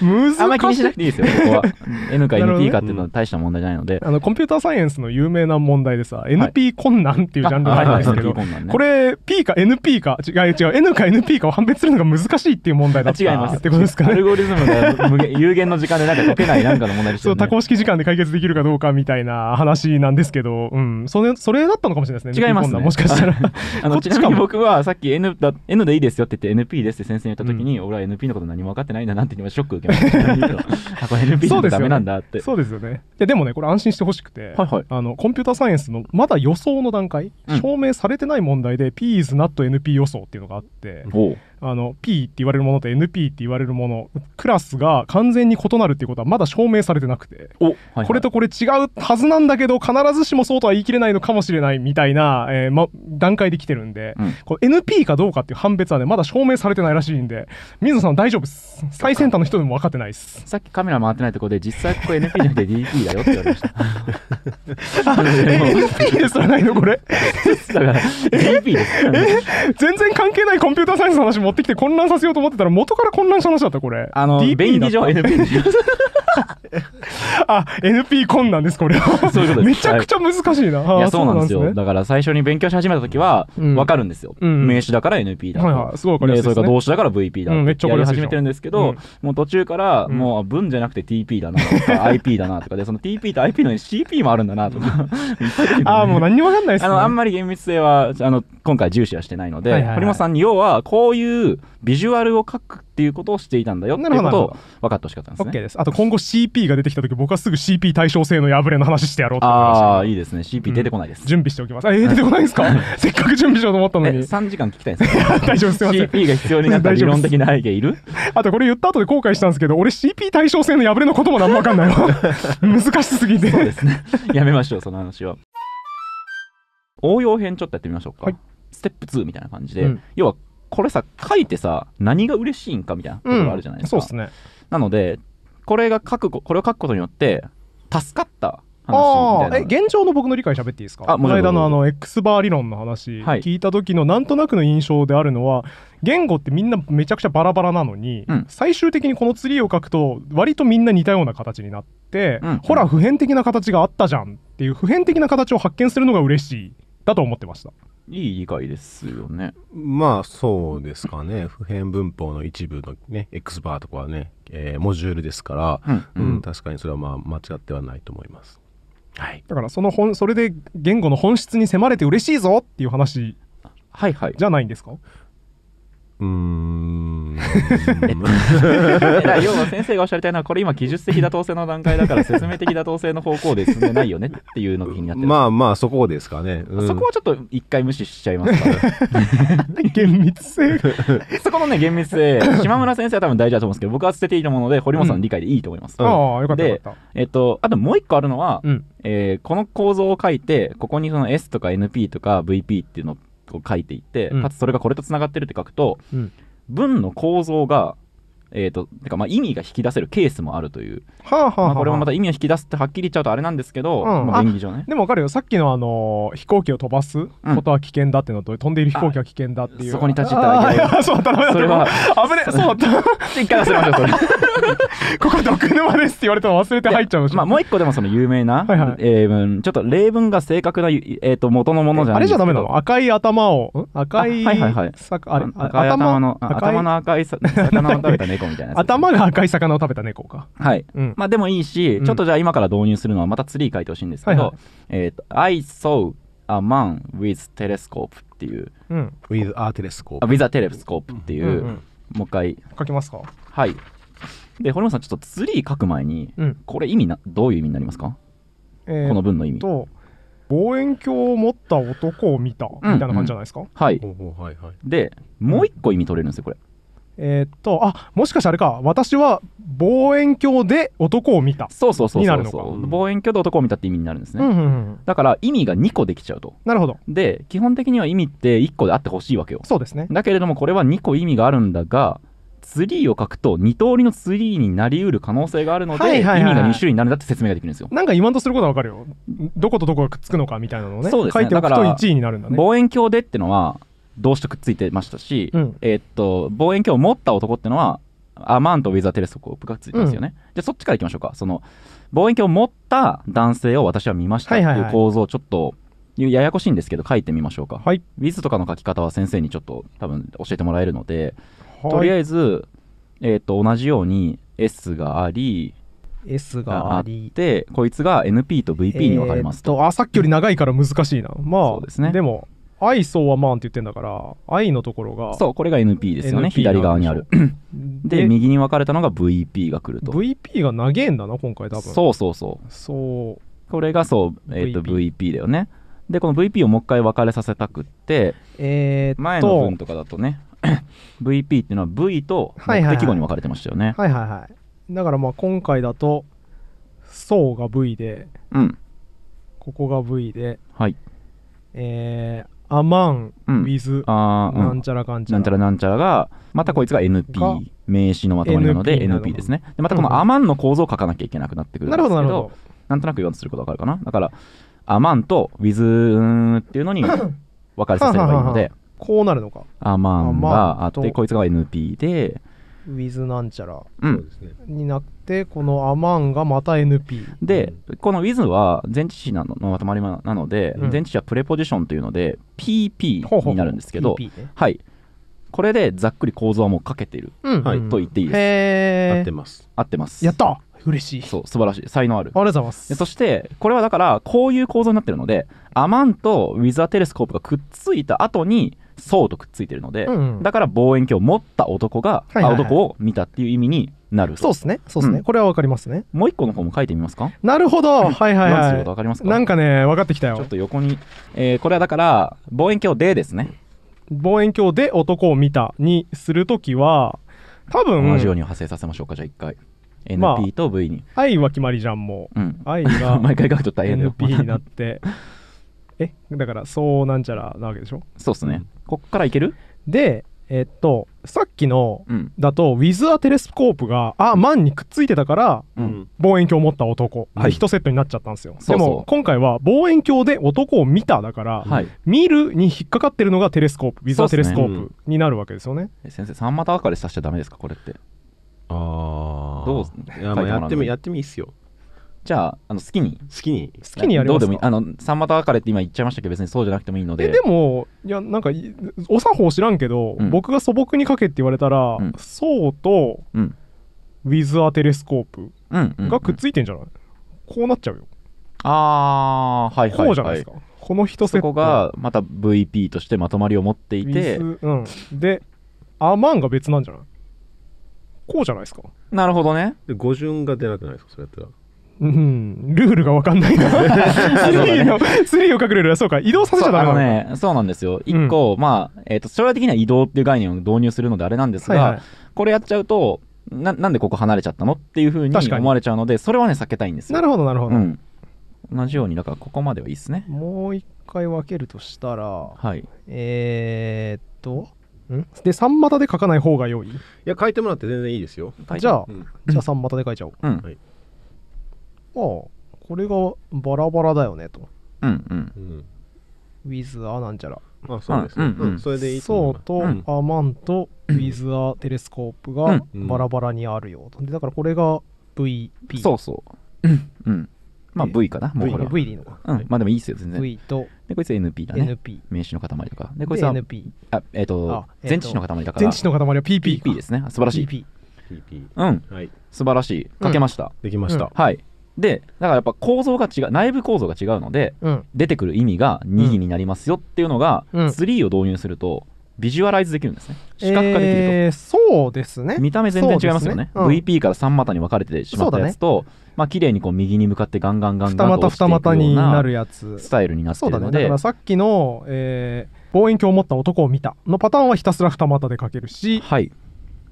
むずい。あんまり気にしなくていいですよ、ここは。N か NP かっていうのは大した問題じゃないので、あの、コンピューターサイエンスの有名な問題でさ、NP 困難っていうジャンルがあるんですけど、ね、これ、P か NP か、違う違う、N か NP かを判別するのが難しいっていう問題だった違います。ってことですか、ね、アルゴリズムが無限有限の時間でなんか解けないなんかの問題ですよね。多項式時間で解決できるかどうかみたいな話なんですけど、うん、それ、それだったのかもしれないですね。違います、ね、もしかしたら。あの、ちなみに僕はさっき N, だ N でいいですよって言って NP ですって先生に言った時に、俺は NP のこと何も分かってないんだなって言ってまでショック受けました、ねこれ NP じダメなんだって。そうですよね。いやでもね、これ安心してほしくて、はいはい、あの、コンピューターサイエンスのまだ予想の段階、うん、証明されてない問題で、P is not NP 予想っていうのがあって、あの P って言われるものと NP って言われるものクラスが完全に異なるっていうことはまだ証明されてなくて、はいはい、これとこれ違うはずなんだけど必ずしもそうとは言い切れないのかもしれないみたいな、えーま、段階で来てるんで、うん、こ NP かどうかっていう判別はねまだ証明されてないらしいんで水野さん大丈夫です最先端の人でも分かってないですさっきカメラ回ってないところで実際ここ NP じゃなくて DP だよって言われました NP ですらないのこれ だから DP です 全然関係ないコンピューターサイエンスの話も持ってきて混乱させようと思ってたら元から混乱した話だったこれあの DP 便 NP あ NP 困難ですこれはそういうことですめちゃくちゃ難しいな、いやそうなんですよだから最初に勉強し始めた時は分かるんですよ、名詞だから NP だはいはいすごい分かりやすいそれか動詞だから VP だめっちてやり始めてるんですけど、もう途中からもう文じゃなくて TP だなとか IP だなとかでその TP と IP の CP もあるんだなとかああもう何にも分かんないですねあのあんまり厳密性はあの今回重視はしてないので、堀本さんに要はこういううビジュアルを書くっていうことをしていたんだよっていうことを分かってほしかったんですね。o です。あと今後 CP が出てきた時僕はすぐ CP 対称性の破れの話してやろうと思いました。ああ、いいですね。CP 出てこないです。うん、準備しておきます。えー、出てこないですか せっかく準備しようと思ったのに。3時間聞きたいです大丈夫すいません。CP が必要になった理論的な背景いる あとこれ言った後で後悔したんですけど、俺 CP 対称性の破れのことも何も分かんない 難しすぎて。そうですね。やめましょう、その話は。応用編ちょっとやってみましょうか。はい、ステップ2みたいな感じで、うん、要はこれさ書いてさ何が嬉しいんかみたいなとがあるじゃないですか、うん、そうですねなのでこれが書くこれを書くことによって助かった話みたいなえ現状の僕の理解喋っていいですかあこの間のあの X バー理論の話、はい、聞いた時のなんとなくの印象であるのは言語ってみんなめちゃくちゃバラバラなのに、うん、最終的にこのツリーを書くと割とみんな似たような形になって、うん、ほら普遍的な形があったじゃんっていう普遍的な形を発見するのが嬉しいだと思ってましたいい理解ですよねまあそうですかね普遍文法の一部のね X バーとかはね、えー、モジュールですから、うん、うん、確かにそれはまあ間違ってはないと思いますはい、だからその本それで言語の本質に迫れて嬉しいぞっていう話はいはいじゃないんですかうん 要は先生がおっしゃりたいのはこれ今技術的妥当性の段階だから説明的妥当性の方向で進んでないよねっていうのが気になってまあまあそこですかね、うん、そこはちょっと一回無視しちゃいますから厳密性そこのね厳密性島村先生は多分大事だと思うんですけど僕は捨てていいと思うので堀本さんの理解でいいと思います、うん、ああよかったでえっとあともう一個あるのは、うん、えー、この構造を書いてここにその S とか NP とか VP っていうのを書いていて、うん、かつそれがこれとつながってるって書くと、うん、文の構造がえーと、とてかまあ意味が引き出せるケースもあるという、はあはあ、まあ、これもまた意味を引き出すってはっきり言っちゃうとあれなんですけど、うん、まあ、便宜上ねでも分かるよさっきの、あのー、飛行機を飛ばすことは危険だってのと、うん、飛んでいる飛行機は危険だっていうそこに立ち入ったらいけい そうだっそれは危ねそうだった一回忘れましょう ここ毒沼ですって言われても忘れて入っちゃうまあ、もう一個でもその有名な、はいはい、えー、ちょっと例文が正確な、えー、と元のものじゃないあれじゃダメなの赤い頭を赤いはいはいはい、あれ頭の頭の赤い魚を食べたね猫みたいな。頭が赤い魚を食べた猫か。はい。うん、まあでもいいし、ちょっとじゃあ今から導入するのはまたツリー書いてほしいんですけど、はいはい、えっ、ー、と、I saw a man with telescope っていう。うん、with a telescope。with a telescope っていう、うんうん、もう一回。書きますかはい。で、堀本さん、ちょっとツリー書く前に、うん、これ意味な、どういう意味になりますか、えー、この文の意味。と望遠鏡を持った男を見たみたいな感じじゃないですか、うんうん、はい、はいはい、でもう一個意味取れるんですよこれ、えー、っとあもしかしてあれか私は望遠鏡で男を見たそうそうそうそうそう望遠鏡で男を見たって意味になるんですね、うんうんうん、だから意味が2個できちゃうとなるほどで基本的には意味って1個であってほしいわけよそうですねだけれどもこれは2個意味があるんだがツリーを書くと2通りのツリーになりうる可能性があるので、はいはいはい、意味が2種類になるんだって説明ができるんですよなんか今んとすることは分かるよどことどこがくっつくのかみたいなのをねそうですね書いておくと1位になるんだね望遠鏡でってのは動詞とくっついてましたし、うん、えー、っと望遠鏡を持った男っていうのはアマンとウィザー・テレスコープがついてますよね、うん、あそっちからいきましょうかその望遠鏡を持った男性を私は見ましたっていう構造をちょっとややこしいんですけど書いてみましょうか、はい、ウィズとかの書き方は先生にちょっと多分教えてもらえるので、はい、とりあえず、えー、っと同じように S があり S があってこいつが NP と VP に分かれますと、えー、あさっきより長いから難しいな、まあそうですねでも愛想はマンって言ってんだから愛のところがそうこれが NP ですよね左側にあるで右に分かれたのが VP が来ると VP が長えんだな今回多分そうそうそうそうこれがそう、えーと、VP, VP だよねでこの VP をもう一回分かれさせたくって、えー、前の文とかだとね VP っていうのは V と目的語に分かれてましたよねはいはいはい、はいはい、だからまあ今回だとう」が V で、うん、ここが V で、はいえー、アマン、うん、ウィズ、あなんちゃらかんちゃら。なんちゃらなんちゃらが、またこいつが NP、名詞のまとまりなので NP ですね。で、またこのアマンの構造を書かなきゃいけなくなってくるんですけど、なるほどなんとなく言わんとすることわかるかな。だから、アマンとウィズっていうのに分かりさせればいいので、こうなるのか。アマンがあって、こいつが NP で、ウィズなんちゃら、うん、になってこのアマンがまた NP でこのウィズは前置詞なののまとまりなので、うん、前置詞はプレポジションというので PP になるんですけど、はいこれでざっくり構造はもうかけてる、うん、と言っていいです、合ってます合ってますやった嬉しいそう素晴らしい才能あるありがとうございますそしてこれはだからこういう構造になってるのでアマンとウィザーテレスコープがくっついた後にうとくっついてるので、うんうん、だから望遠鏡を持った男が、はいはいはい、男を見たっていう意味になるそうですねそうですね、うん、これは分かりますねもう一個の方も書いてみますかなるほどはいはいはい何かりますかなんかね分かってきたよちょっと横に、えー、これはだから望遠鏡でですね望遠鏡で男を見たにするときは多分同じように派生させましょうかじゃあ一回 NP と V に、まあ、I は決まりじゃんもう、うん、I が 毎回書くと大変だよ NP になって えだからそうなんちゃらなわけでしょそうっすね、こっからいけるでえー、っとさっきのだと、うん、ウィズ・ア・テレスコープがあマンにくっついてたから、うん、望遠鏡を持った男、はい、1セットになっちゃったんですよでも今回は望遠鏡で男を見ただから、はい、見るに引っかかってるのがテレスコープウィズ・ア・テレスコープになるわけですよね、ね、先生三股分かれさせちゃダメですかこれってああどういやまあやってもやってもいいっすよじゃああの好きに好きに好きにやりますかどうでもいいあの三股別れって今言っちゃいましたけど別にそうじゃなくてもいいのでえでもいやなんかお作法知らんけど、うん、僕が素朴に書けって言われたら、うん、そうと、うん、ウィズ・ア・テレスコープがくっついてんじゃない、こうなっちゃうよああはいはい、はい、こうじゃないですかこの一セットそこがまた VP としてまとまりを持っていて、うん、でアマンが別なんじゃないこうじゃないですかなるほどねで語順が出なくないですかそれやったらうん、ルールが分かんないな 3, の3を書くルーそうか移動させちゃダメなのねそうなんですよ1個、うん、まあ、えーと、将来的には移動っていう概念を導入するのであれなんですが、はいはい、これやっちゃうとななんでここ離れちゃったのっていうふうに思われちゃうのでそれはね避けたいんですよなるほどなるほど、うん、同じようにだからここまではいいですねもう一回分けるとしたらはいえー、っとんで三股で書かない方が良いいや書いてもらって全然いいですよじゃあ、うん、じゃあ三股で書いちゃおう、うん、まあこれがバラバラだよねとうんうんウィズ・アなんちゃらあそうですね、うん、うん、それでいいそうと、アマンとウィズ・ア・テレスコープがバラバラにあるよとでだからこれが VP そうそううん、まあ V かな、もうこれ v, v でいいのか、うん、まあでもいいですよ全然 V とで、こいつ NP だね。NP。名詞の塊とから。で、こいつは、NP。あ、えっ、ー、と、前置詞の塊だから。前置詞の塊は PP。PP ですね。素晴らしい。PP。うん。はい。素晴らしい。書けました。できました。はい。でだからやっぱ構造が違う内部構造が違うので、うん、出てくる意味が2になりますよっていうのが、うん、リーを導入するとビジュアライズできるんですね視覚化できると、えー、そうですね見た目全然違いますよねね、うん、VP から3股に分かれてしまったやつと、ね、まあ綺麗にこう右に向かってガンガンガンガンとスタイルになってるのでそうだ,、ね、だからさっきの、えー、望遠鏡を持った男を見たのパターンはひたすら二股でかけるし、はい、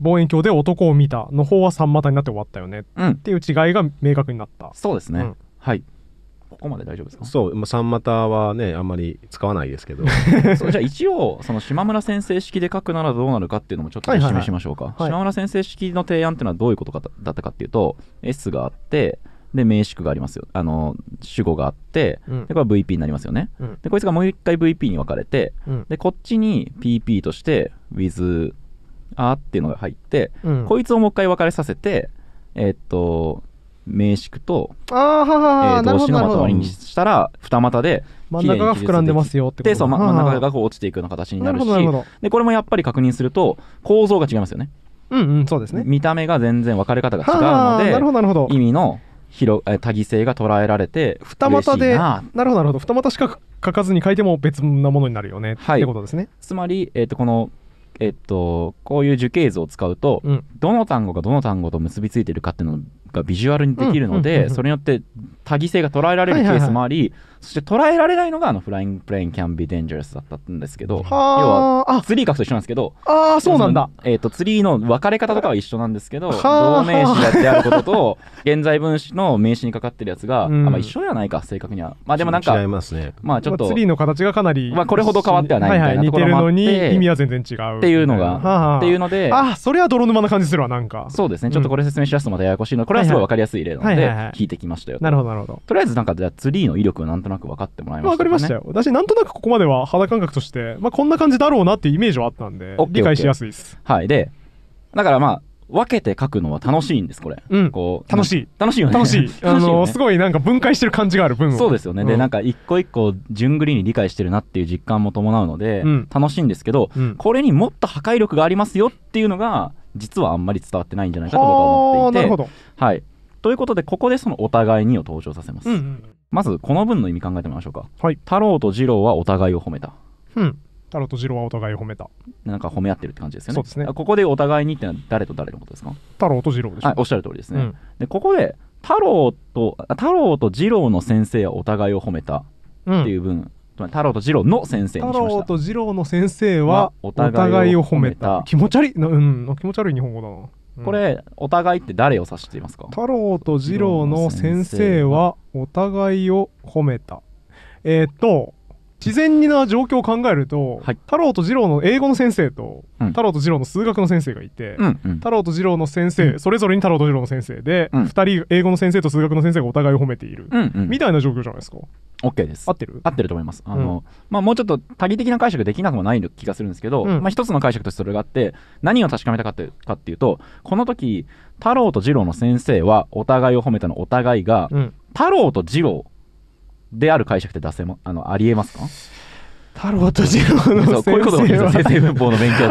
望遠鏡で男を見たの方は三股になって終わったよね、うん、っていう違いが明確になったそうですね、うん、はいここまで大丈夫ですかそう、まあ、三股はねあんまり使わないですけど そうじゃあ一応その島村先生式で書くならどうなるかっていうのもちょっと示しましょうか、はいはいはい、島村先生式の提案っていうのはどういうことかだったかっていうと S があってで名詞句がありますよあの主語があって、うん、でこれは VP になりますよね、うん、でこいつがもう一回 VP に分かれて、うん、でこっちに PP として with あっていうのが入って、こいつをもう一回分かれさせてえー、っと名詞句と、あははえー、動詞のまとまりにしたら二股で真ん中が膨らんでますよってことでそう真ん中がこう落ちていくような形になるしでこれもやっぱり確認すると構造が違いますよね。うんうん、そうですね見た目が全然分かれ方が違うのでなるほど意味の広多義性が捉えられて二股でなるほどなるほど二股しか書かずに書いても別なものになるよね、はい、ってことですねつまり、えーとこのえっと、こういう樹形図を使うと、うん、どの単語がどの単語と結びついてるかっていうのがビジュアルにできるので、うんうんうんうん、それによって多義性が捉えられるケースもあり、はいはいはい、そして捉えられないのがあのフライングプレインキャンビーデンジャラスだったんですけど要はツリー格と一緒なんですけどああそうなんだ、えーと、ツリーの分かれ方とかは一緒なんですけど同名詞やってあることと 現在分詞の名詞にかかってるやつが、うん、あまあ、一緒ではないか正確にはまあでもなんか違いますねまあちょっと、まあ、ツリーの形がかなり、まあ、これほど変わってはないみたいなところもあって、はいはい、意味は全然違うっていうのがっていうのであそれは泥沼な感じするわなんかそうですねちょっとこれ説明しやすとまたややこしいのこれはすごい分かりやすい例なので聞いてきましたよ、なるほどなるほどとりあえずなんかじゃあツリーの威力をなんととなく分かってもらいました、ね、分かりましたよ。私、なんとなくここまでは肌感覚として、まあ、こんな感じだろうなっていうイメージはあったんで、理解しやすいです。はい。で、だからまあ、分けて書くのは楽しいんですこれ、うん、こう楽しい楽しいよね楽しい あの、ね、すごいなんか分解してる感じがある分そうですよね、うん、でなんか一個一個順繰りに理解してるなっていう実感も伴うので、うん、楽しいんですけど、これにもっと破壊力がありますよっていうのが実はあんまり伝わってないんじゃないかと僕は思っていてなるほど、はい、ということでここでその「お互いに」を登場させます、うんうんまずこの文の意味考えてみましょうか、はい、太郎と次郎はお互いを褒めたうん太郎と次郎はお互いを褒めたなんか褒め合ってるって感じですよねそうですねここでお互いにってのは誰と誰のことですか太郎と次郎でしょ、はい、おっしゃる通りですね、うん、でここで太郎と太郎と次郎の先生はお互いを褒めたっていう文、うん、太郎と次郎の先生にしました太郎と次郎の先生はお互いを褒めた気持ち悪い、うん、気持ち悪い日本語だなこれ、お互いって誰を指していますか太郎と次郎の先生はお互いを褒めたえっ、と自然な状況を考えると、はい、太郎と次郎の英語の先生と、うん、太郎と次郎の数学の先生がいて、うんうん、太郎と次郎の先生、うん、それぞれに太郎と次郎の先生で、うん、2人英語の先生と数学の先生がお互いを褒めている、うんうん、みたいな状況じゃないですか。OK です。合ってる合ってると思います。あの、うん、まあ、もうちょっと多義的な解釈できなくもない気がするんですけど、うん、まあ、一つの解釈としてそれがあって、何を確かめたかってかっていうと、この時、太郎と次郎の先生はお互いを褒めたのお互いが、うん、太郎と次郎である解釈って出せもあのありえますか太郎と次郎の先生こういうことが先生文法の勉強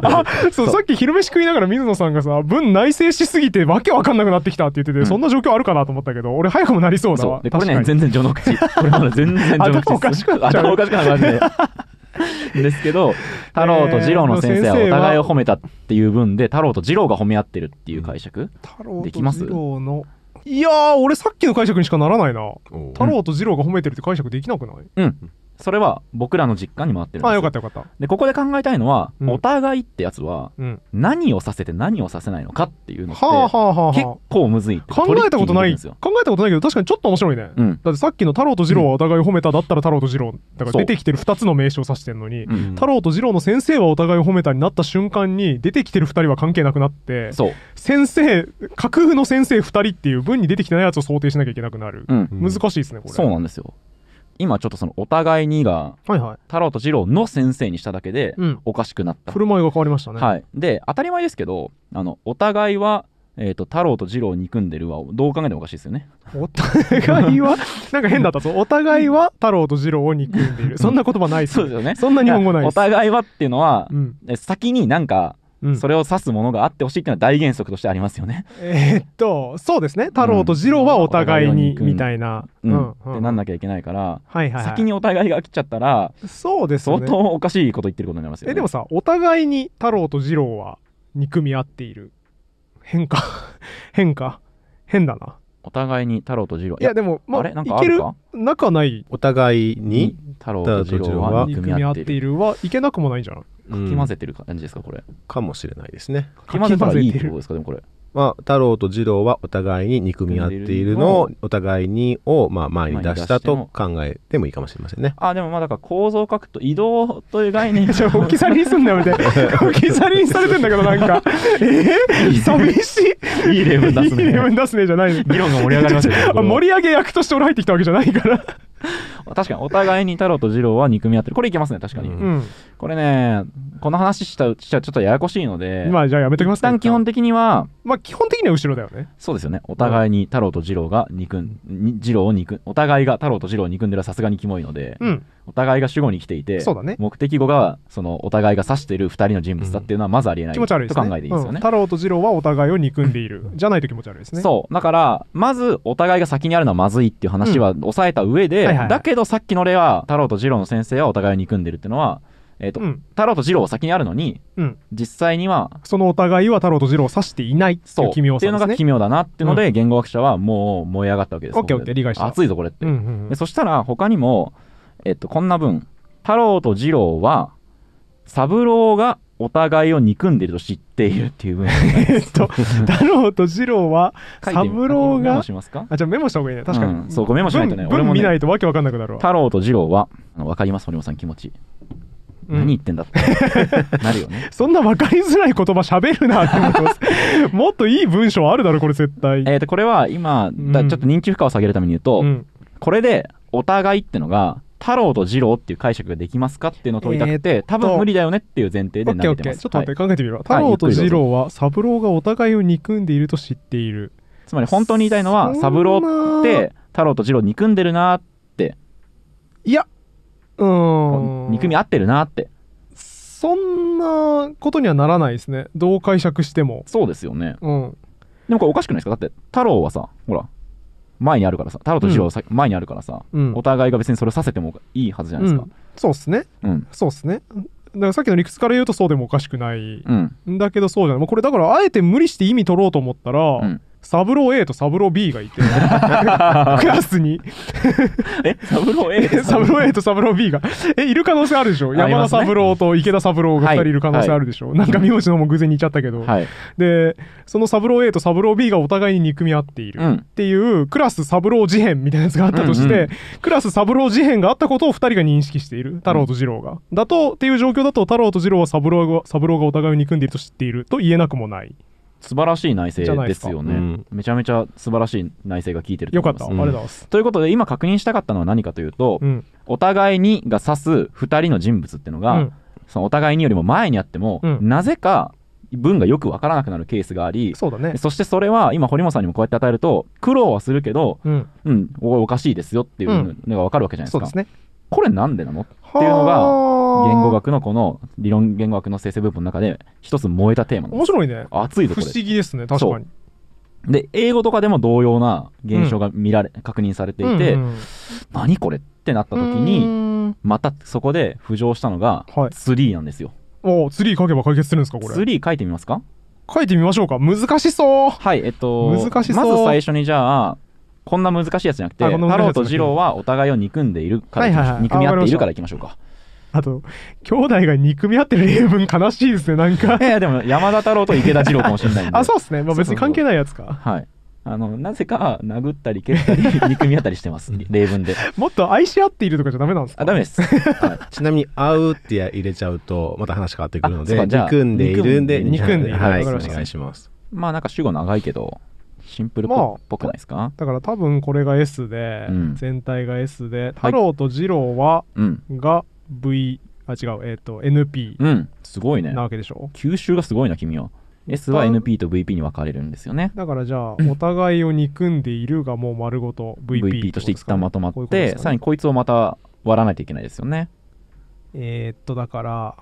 そうさっき昼飯食いながら水野さんがさ文内省しすぎてわけわかんなくなってきたって言ってて、うん、そんな状況あるかなと思ったけど俺早くもなりそうだわこれね全然序の口これまだ全然序の口おかしおかしくなるでですけど太郎と次郎の先生はお互いを褒めたっていう文で太郎と次郎が褒め合ってるっていう解釈、うん、できます太郎のいやー、俺さっきの解釈にしかならないな。太郎と次郎が褒めてるって解釈できなくないうん。それは僕らの実家に回ってるんですあよかったよかったでここで考えたいのは、うんお互いってやつはうん何をさせて何をさせないのかっていうのってはあはあはあ結構むずいい考えたことなんいです考えたことないけど確かにちょっと面白いねうんだってさっきの太郎と二郎はお互い褒めただったら太郎と二郎だから出てきてる2つの名称を指してんのにうん太郎と二郎の先生はお互い褒めたになった瞬間に出てきてる2人は関係なくなってそう先生架空の先生2人っていう文に出てきてないやつを想定しなきゃいけなくなる、うん難しいですねこれそうなんですよ今ちょっとそのお互いにが、はいはい、太郎と次郎の先生にしただけで、おかしくなった振る舞いが変わりましたね、はい、で当たり前ですけどあのお互いはえーと、太郎と次郎を憎んでるはどう考えてもおかしいですよねお互いは なんか変だったぞお互いは太郎と次郎を憎んでいるそんな言葉ないす、そうですよねそんな日本語ないですお互いはっていうのは、うん、先になんかうん、それを指すものがあってほしいっていうのは大原則としてありますよね。えー、っとそうですね太郎と次郎はお互いに、みたいな、うん、でなんなきゃいけないから、はいはいはい、先にお互いが飽きちゃったらそうです、ね、相当おかしいこと言ってることになりますよ、ね、えでもさお互いに太郎と次郎は憎み合っている変化 変化変だな。お互いに太郎と次郎いやでもまああいける仲ないお互いに太郎と次郎は憎み合っているはいけなくもないんじゃないかき混ぜてる感じですか、これ。かもしれないですね。かき混ぜたらいいってことですか、でもこれ。まあ、太郎と次郎はお互いに憎み合っているのをお互いにを、まあ、前に出したと考えてもいいかもしれませんね。あでもまあだから構造を書くと移動という概念が置き去りにすんだよみたいな置き去りにされてんだけどなんか えー、寂しいいい例文出すねいい例文出すねじゃない議論が盛り上がりますね盛り上げ役として俺入ってきたわけじゃないから確かにお互いに太郎と次郎は憎み合ってるこれいけますね確かに、うん、これねこの話したうちはちょっとややこしいのでまあじゃあやめときますか一旦基本的にはまあ基本的には後ろだよねそうですよねお互いに太郎と二郎が憎ん、二郎を憎お互いが太郎と二郎を憎んでるはさすがにキモいので、うん、お互いが主語に来ていてそうだ、ね、目的語がそのお互いが指している2人の人物だっていうのはまずありえない、うん、気持ち悪いです、ね、と考えていいですよね、うん、太郎と二郎はお互いを憎んでいるじゃないと気持ち悪いですねそうだからまずお互いが先にあるのはまずいっていう話は抑えた上で、はいはいはい、だけどさっきの例は太郎と二郎の先生はお互いを憎んでるっていうのはえーとうん、太郎と次郎は先にあるのに、うん、実際にはそのお互いは太郎と次郎を指していないっていう奇妙さ、ね、っていうのが奇妙だなっていうので、うん、言語学者はもう燃え上がったわけです OKOK 理解した熱いぞこれって、うんうんうん、でそしたら他にも、えーと、こんな文太郎と次郎は三郎がお互いを憎んでると知っているっていう文えっと太郎と次郎は三郎があじゃあメモした方がいいね確かに、そうメモしないとね俺も、ね、見ないとわけわかんなくなるわ太郎と次郎はわかります森本さん気持ち何言ってんだって、うん、なるよねそんな分かりづらい言葉しゃべるなって思いますもっといい文章あるだろこれ絶対えっ、とこれは今、だちょっと認知負荷を下げるために言うと、うん、これでお互いってのが太郎と二郎っていう解釈ができますかっていうのを問いたくて、多分無理だよねっていう前提で投げてます、ちょっと待って、考えてみろ、太郎と二郎は三郎がお互いを憎んでいると知っているつまり本当に言いたいのは三郎って太郎と二郎憎んでるなっていやうん憎み合ってるなってそんなことにはならないですねどう解釈してもそうですよねうんでもこれおかしくないですかだって太郎はさほら前にあるからさ太郎と次郎はさ、うん前にあるからさ、うんお互いが別にそれさせてもいいはずじゃないですかそうっすねうんそうっすねだからさっきの理屈から言うとそうでもおかしくないんだけどそうじゃないもうこれだからあえて無理して意味取ろうと思ったら、うんサブロー A とサブロー B がいて クラスにえサブロー A サブロー A とサブロー B がえいる可能性あるでしょ、ね、山田三郎と池田三郎が2人いる可能性あるでしょ、はい、なんか名字の方も偶然にちゃったけど、はい、でそのサブロー A とサブロー B がお互いに憎み合っているっていう、クラスサブロー事変みたいなやつがあったとして、うんうん、クラスサブロー事変があったことを2人が認識している太郎と二郎が、うん、だとっていう状況だと太郎と二郎はサブローがサブローがお互いを憎んでいると知っていると言えなくもない。素晴らしい内政ですよね、うん、めちゃめちゃ素晴らしい内政が効いてると思いますよかった、ありがとうございますということで今確認したかったのは何かというと、お互いにが指す2人の人物っていうのが、そのお互いによりも前にあっても、なぜか文がよく分からなくなるケースがありそ、ね,、してそれは今堀本さんにもこうやって与えると苦労はするけど、うん、うん、おかしいですよっていうのが分かるわけじゃないですか。うんすね、これなんでなのっていうのが言語学のこの理論言語学の生成部分の中で一つ燃えたテーマ面白いね熱いぞこれ不思議ですね確かにで英語とかでも同様な現象が見られ、うん、確認されていて、うんうん、何これってなった時にまたそこで浮上したのがツリーなんですよ、はい、おツリー書けば解決するんですかこれツリー書いてみますか書いてみましょうか難しそうはいえっとまず最初にじゃあこんな難しいやつじゃなくて、太郎と二郎はお互いを憎んでいるから、はいはいはい、憎み合っているからいきましょうか。あと、兄弟が憎み合ってる例文悲しいですね、なんか いや、でも山田太郎と池田二郎かもしれないんで。あ、そうですね。まあ別に関係ないやつか。そうそうそうはい。あの、なぜか殴ったり蹴ったり憎み合ったりしてます、例文で。もっと愛し合っているとかじゃダメなんですかあ、ダメです。ちなみに、会うって入れちゃうと、また話変わってくるので、憎んでいるんで、憎んでいんで、はい、お願いします。まあなんか主語長いけど、シンプルっぽくないですか、まあ、だから多分これが S で、うん、全体が S で太郎と次郎は、が V あ違うえっ、ー、と NP うんすごいねなわけでしょ吸収がすごいな君は S は NP と VP に分かれるんですよねだからじゃあお互いを憎んでいるがもう丸ごと VP, VP として一旦まとまって、さらにこいつをまた割らないといけないですよねえー、っとだから、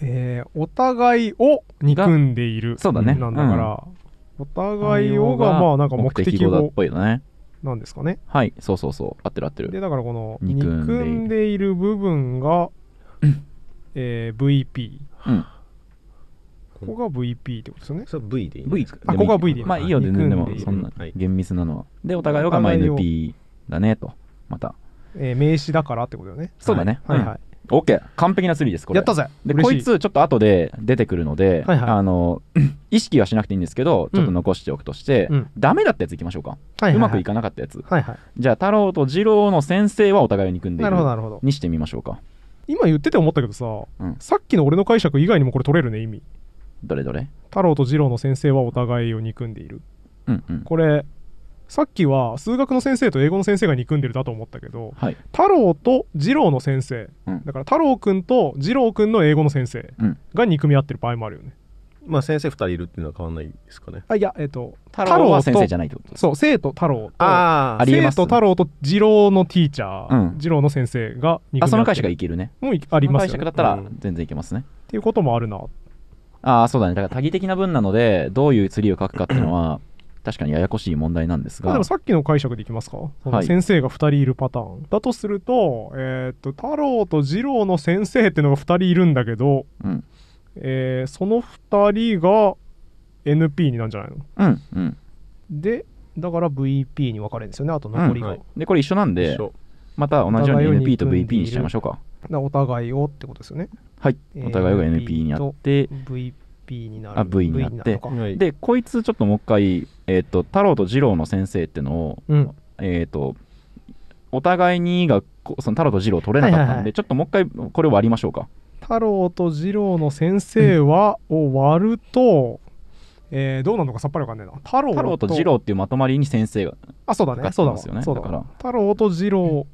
えー、お互いを憎んでいるそうだねなんだから、うん、お互いをが、まあ、なんか目的語っぽいよね。なんですかね。はい、そうそうそう。合ってる合ってる。で、だからこの、憎んでいる部分が、えー、VP。うん。ここが VP ってことですよね。そう、V でいい、ね。V あ、ここが V でいい。まあいいよ然でも、そんな、厳密なのは。で、お互いをが、まあ、NP だね、と。また。えー、名詞だからってことよね。そうだね。はいはい。ケー完璧な罪ですこれやったぜでこいつちょっと後で出てくるので、はいはい、あの 意識はしなくていいんですけどちょっと残しておくとして、うん、ダメだったやついきましょうか、はいはいはい、うまくいかなかったやつ、はいはい、じゃあ太郎と次郎の先生はお互いを憎んでいるにしてみましょうか今言ってて思ったけどさ、うん、さっきの俺の解釈以外にもこれ取れるね意味どれどれ太郎と次郎の先生はお互いを憎んでいる、うんうん、これさっきは数学の先生と英語の先生が憎んでるだと思ったけど、はい、太郎と次郎の先生、うん、だから太郎くんと次郎くんの英語の先生が憎み合ってる場合もあるよね、うん、まあ先生2人いるっていうのは変わらないですかねあいやえっ、ー、と太郎は先生じゃないってことそう生徒太郎とああ生と太郎と次郎のティーチャー、うん、郎の先生が憎み合あその解釈がいけるねもうありますよ、ね、解釈だったら全然いけますね、っていうこともあるなああそうだねだから多義的な文なのでどういう釣りを書くかっていうのは確かにややこしい問題なんですがでもさっきの解釈でいきますか、先生が2人いるパターンだとすると,、えー、っと太郎と次郎の先生っていうのが2人いるんだけど、うんえー、その2人が NP になんじゃないのうんうんでだから VP に分かれるんですよねあと残りが、うんはい、でこれ一緒なんでまた同じように NP と VP にしちゃいましょうかお互いをってことですよねはいお互いが NP にあって VP になるあ V になってでこいつちょっともう一回えーと、太郎と次郎の先生っていうのを、うん、えーと、お互いにがその太郎と次郎取れなかったんで、はいはいはい、ちょっともう一回これ割りましょうか。太郎と次郎の先生は、を割ると、えー、どうなのかさっぱりわかんないな太郎と次郎っていうまとまりに先生があそうだねそうだんねそうだ太郎と次郎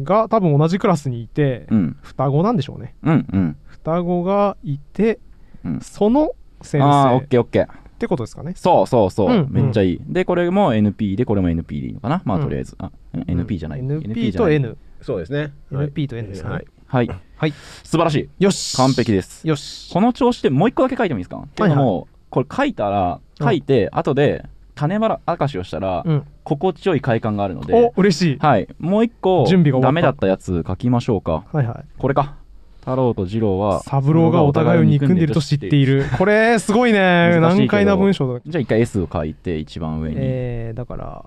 が多分同じクラスにいて、うん、双子なんでしょうね、うんうん、双子がいて、うん、その先生ああオッケーオッケーってことですかねそうそうそう、うんめっちゃいいでこれも NP でこれも NP でいいのかなまあとりあえず、あ NP じゃない、NP と N そうですね NP と N ですかね、はいはい、はい、素晴らしいよし完璧ですよしこの調子でもう一個だけ書いてもいいですか、はいはい、うもこれ書いたら書いて、うん、後で種原明かしをしたら、うん、心地よい快感があるのでお嬉しい、はい、もう一個準備がダメだったやつ書きましょうかはいはいこれか太郎と次 郎は三郎がお互いを憎んでいると知っているこれすごいね難解な文章だじゃあ一回 S を書いて一番上にえー、だから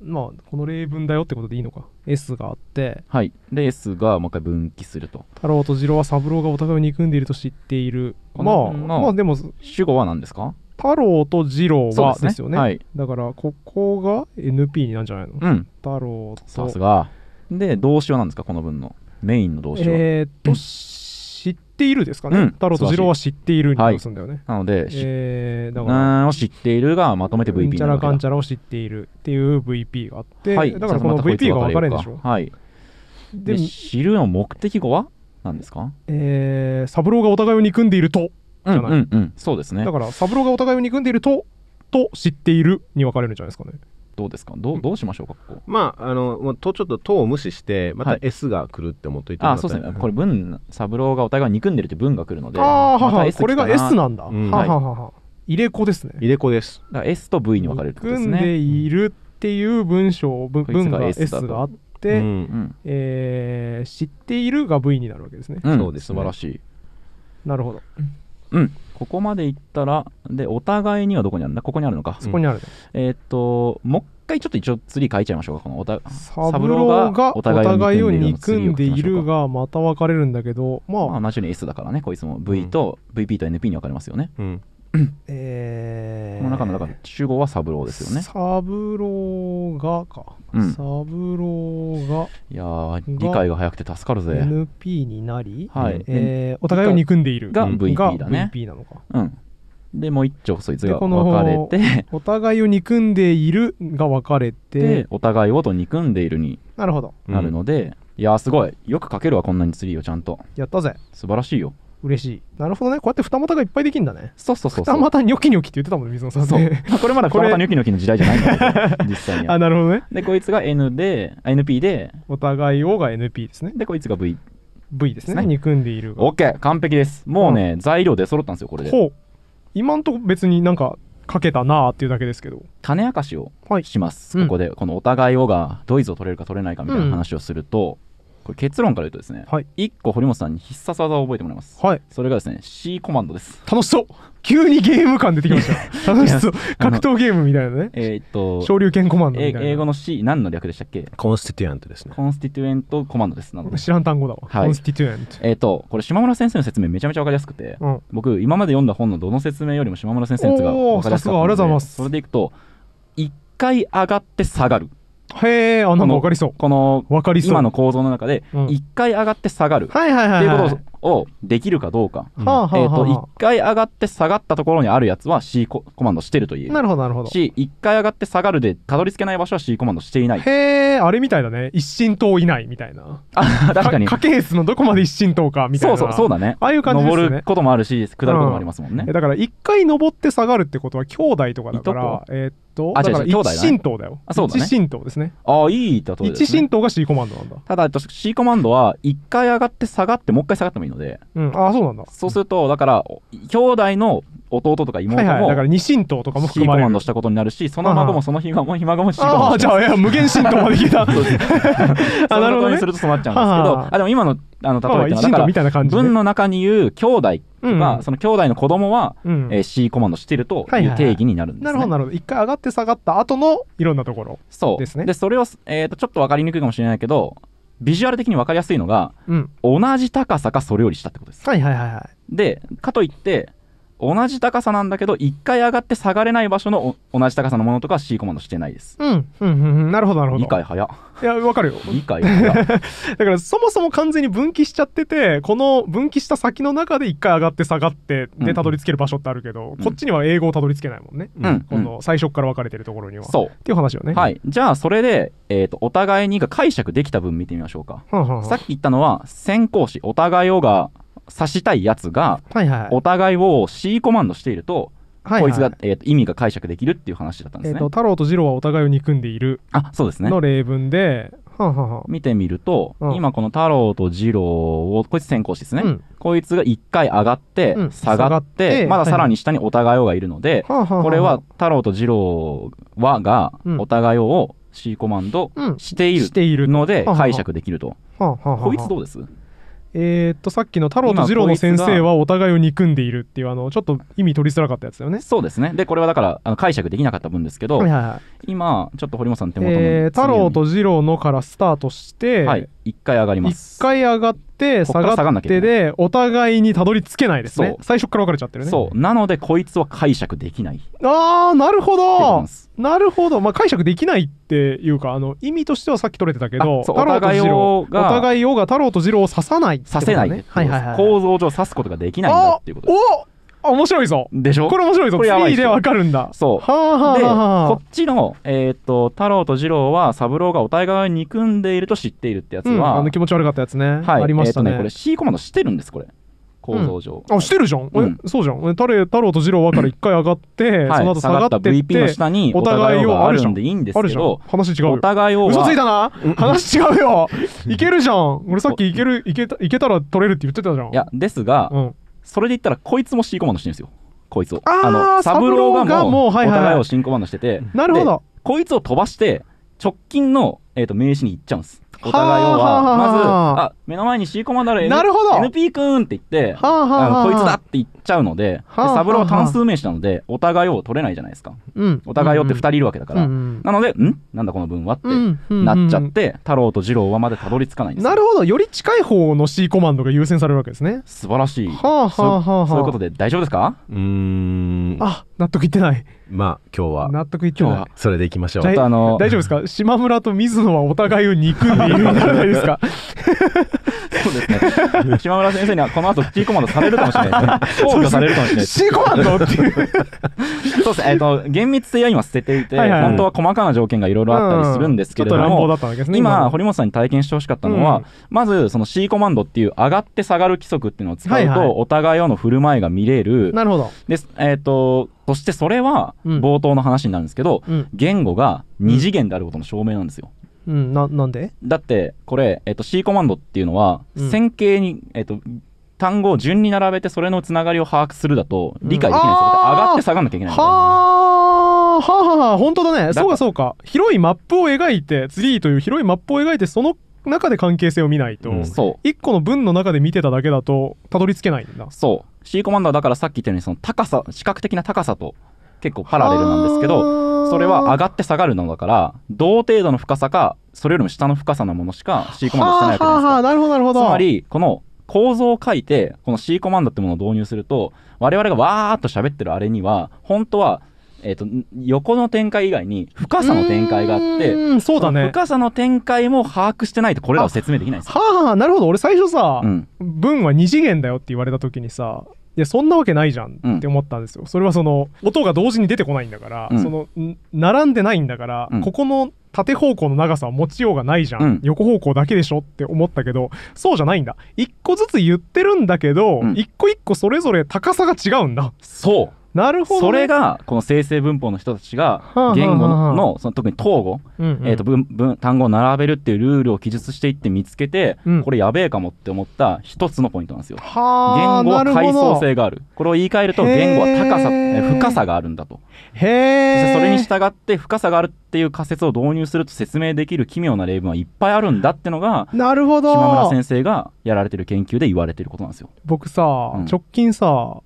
まあこの例文だよってことでいいのか S があってはいで S がもう一回分岐すると太郎と次郎は三郎がお互いを憎んでいると知っているまあまあでも主語は何ですか太郎と次郎はですよね、ねはい、だからここが NP になんじゃないの、うん、太郎とさすがで動詞は何ですかこの文のメインの動詞はえー、っと、知っているですかね、うん、太郎と次郎は知っているに直すんだよね、はい、なので、えー、だからを知っているがまとめて VP なんかんちゃらを知っているっていう VP があって、はい、だからこの VP が分かれるでしょはいでで知るの目的語は何ですかえー、三郎がお互いを憎んでいるとじゃない、うんうんうん、そうですねだから三郎がお互いを憎んでいるとと知っているに分かれるんじゃないですかねどうですかどうどうしましょうかここまああのとちょっと「と」を無視してまた「S」が来るって思っといて、はい、あそうですねこれ文三郎がお互い憎んでるって文が来るのであ、ま、これが S なんだ、うん、はい、ははは入れ子ですね入れ子ですだから S と V に分かれるってことですね憎んでいるっていう文章文文が S があって、うん、えー、知っているが V になるわけですね、うん、そうです、ね、素晴らしいなるほどうんここまでいったら、で、お互いにはどこにあるんだここにあるのか。そこにある、えっ、ー、と、もう一回ちょっと一応ツリー書いちゃいましょうか。このおたサブローがお互いを憎んでいるが、また分かれるんだけど、まあ、まあ、同じように S だからね、こいつも V と、うん、VP と NP に分かれますよね。うんえこの中のだから主語は三郎ですよね三郎がか、三郎がいや理解が早くて助かるぜ NP になり、はいえお互いを憎んでいるが VP p なのか、うん、でもう一丁そいつが分かれてお互いを憎んでいるが分かれてお互いをと憎んでいるになるので、いやすごいよく書けるわこんなにツリーをちゃんとやったぜ素晴らしいよ嬉しい。なるほどね。こうやって二股がいっぱいできるんだね。そうそうそうそう。二股ニョキニョキって言ってたもんね、水野さん。そう。これまだ二股ニョキニョキの時代じゃないんだ実際に。あ、なるほどね。で、こいつが N で、NP で。お互い O が NP ですね。で、こいつが V。V ですね。憎んでいる OK! 完璧です。もうね、材料で揃ったんですよ、これで。ほう。今んとこ別になんか、かけたなあっていうだけですけど。種明かしをします。ここで、このお互い O が、どいを取れるか取れないかみたいな話をすると、これ結論から言うとですね、はい、1個堀本さんに必殺技を覚えてもらいます。はい、それがですね、C コマンドです。楽しそう急にゲーム感出てきました。楽しそう。格闘ゲームみたいなね。えー、っと、昇竜拳コマンド英語の C、何の略でしたっけコンスティテュエントですね。コンスティテュエントコマンドです。なので知らん単語だわ。はい、コンスティテュエント。えー、っと、これ、島村先生の説明めちゃめちゃ分かりやすくて、うん、僕、今まで読んだ本のどの説明よりも島村先生のやつが分かりやすございますそれでいくと、1回上がって下がる。へえあなんか分かりそうこの分かりそう今の構造の中で1回上がって下がるっていうことををできるかどうか、うん、えー、と1回上がって下がったところにあるやつは C コマンドしてるというなるほどなるほどし1回上がって下がるでたどり着けない場所は C コマンドしていないへえあれみたいだね一進党以内みたいなあ確かに家系図のどこまで一神党かみたいなそうそうそうだねああいう感じです、ね、登ることもあるし下ることもありますもんね、うん、だから1回登って下がるってことは兄弟とかだからえー、っとあだから一党だよあそうだ、ね、一党ですねああいい例えでね、一神党が C コマンドなんだただ C コマンドは1回上がって下がってもう一回下がってもいいいので、うん、あそうなんだそうするとだから兄弟の弟とか妹も、はいはい、だから二親等とかも含まれるコマンドしたことになるしその孫もそのひ孫もひ孫もひ孫あじゃあいや無限親等まで聞いた あなるほど、ね、にするとそうなっちゃうんですけど、あでも今のあの例えばだから、ね、文の中に言う兄弟とか、うん、その兄弟の子供は、うん、えー、C コマンドしてるという定義になるんですね、ね、はいはい、なるほどなるほど一回上がって下がった後のいろんなところですねそうでそれを、えーと、とちょっと分かりにくいかもしれないけどビジュアル的に分かりやすいのが、うん、同じ高さかそれより下ってことです。はいはいはいはい、でかといって同じ高さなんだけど1回上がって下がれない場所の同じ高さのものとか C コマンドしてないですうん、うん、うん、なるほどなるほど理解早いやわかるよ理解 早 だからそもそも完全に分岐しちゃっててこの分岐した先の中で1回上がって下がってでたどり着ける場所ってあるけど、うん、こっちには英語をたどり着けないもんね、うん、この最初から分かれてるところにはそうっていう話よねはいじゃあそれで、えーと、お互いにが解釈できた分見てみましょうか、ははさっき言ったのは先行詞お互いをが刺したいやつが、お互いを C コマンドしていると、はいはい、こいつが、えーと、意味が解釈できるっていう話だったんですね。えと、太郎と次郎はお互いを憎んでいるあそうですねの例文で、はは見てみると、うん、今この太郎と次郎をこいつ先行してですね、うん、こいつが1回上がって、うん、下がってまださらに下にお互いをがいるので、はいはい、これは太郎と次郎はがお互いを C コマンドしているので解釈できると、ははこいつどうですえー、っとさっきの太郎と次郎の先生はお互いを憎んでいるっていうあのちょっと意味取りづらかったやつだよねそうですねでこれはだからあの解釈できなかった分ですけど、はいはいはい、今ちょっと堀本さん手元の、えー、太郎と次郎のからスタートして、はい、1回上がります1回上がって下がってでお互いにたどり着けないですね最初から別れちゃってるねそうなのでこいつは解釈できないああなるほどなるほど、まあ、解釈できないっていうかあの意味としてはさっき取れてたけどお互い次郎お互いをが太郎と次郎を刺さない、ね、刺せない、はいはいはい、構造上刺すことができないんだっていうことですお面白いぞでしょこれ面白いぞこれい3でわかるんだそうはあはあでこっちの、えー、っと太郎と次郎は三郎がお互いに憎んでいると知っているってやつは、うん、あの気持ち悪かったやつね、はい、ありましたね,、えー、ねこれ C コマンドしてるんですこれ構造上、うん、あしてるじゃん、うん、そうじゃん太郎と次郎はから一回上がって、はい、その後下がってって VP の下にお互いをあるんでいいんですけど話違うお互いを嘘ついたな話違うよ いけるじゃん俺さっきいけるいけたいけたら取れるって言ってたじゃんいやですが、うんそれで言ったらこいつも C コマンドしてるんですよこいつをあのサブローがもうお互いを進コマンドしてて、なるほどこいつを飛ばして直近の、えーと、と名刺に行っちゃうんですお互い要はまずあ目の前にシーコマだろ N なるほど NP 君って言ってあのこいつだって言っちゃうのでサブローは単数名詞なのでお互いを取れないじゃないですか、うん、お互いをって2人いるわけだから、うんうん、なのでんなんだこの文はってなっちゃって太郎と次郎はまでたどり着かないんですなるほどより近い方の C コマンドが優先されるわけですね素晴らしいそういうことで大丈夫ですかうんあ納得いってないまあ今日は納得いってないそれでいきましょうょあの大丈夫ですか島村と水野はお互いを憎んでいるんじゃないですかそうですね。島村先生にはこの後 T コマンドされるかもしれないですね。防されるかもしれないです。C コマンドっていう。そうですね。えっと、厳密性は今捨てていて、本当は細かな条件がいろいろあったりするんですけれども、今、堀本さんに体験してほしかったのは、まずその C コマンドっていう上がって下がる規則っていうのを使うと、お互いの振る舞いが見れる。なるほど。で、えっと、そしてそれは冒頭の話になるんですけど、言語が二次元であることの証明なんですよ。うん、ななんでだってこれ、えっと、C コマンドっていうのは、線形に、えっと、単語を順に並べてそれのつながりを把握するだと理解できないです、うん、上がって下がんなきゃいけないはあはあはあ本当だねそうかそうか広いマップを描いてツリーという広いマップを描いてその中で関係性を見ないと、うん、1個の文の中で見てただけだとたどり着けないんだそう C コマンドはだからさっき言ったようにその高さ視覚的な高さと結構パラレルなんですけどそれは上がって下がるのだから同程度の深さかそれよりも下の深さのものしか C コマンドしてないわけじゃないですかつまりこの構造を書いてこの C コマンドってものを導入すると我々がわーっと喋ってるあれには本当はえと、横の展開以外に深さの展開があってそうだ、ね、深さの展開も把握してないとこれらを説明できないんですはあ、はあ、なるほど俺最初さ、うん、文は2次元だよって言われた時にさいやそんなわけないじゃんって思ったんですよ、うん、それはその音が同時に出てこないんだから、うん、その並んでないんだから、ここの縦方向の長さは持ちようがないじゃん、うん、横方向だけでしょって思ったけどそうじゃないんだ一個ずつ言ってるんだけど、うん、一個一個それぞれ高さが違うんだそうなるほど、ね、それがこの生成文法の人たちが言語のその特に統語、うんうん、えーと、文文単語を並べるっていうルールを記述していって見つけて、うん、これやべえかもって思った一つのポイントなんですよ。言語は階層性があるこれを言い換えると言語は高さ深さがあるんだと。へそれに従って深さがあるっていう仮説を導入すると説明できる奇妙な例文はいっぱいあるんだってのがなるほど島村先生がやられてる研究で言われてることなんですよ。僕さ、うん、直近さ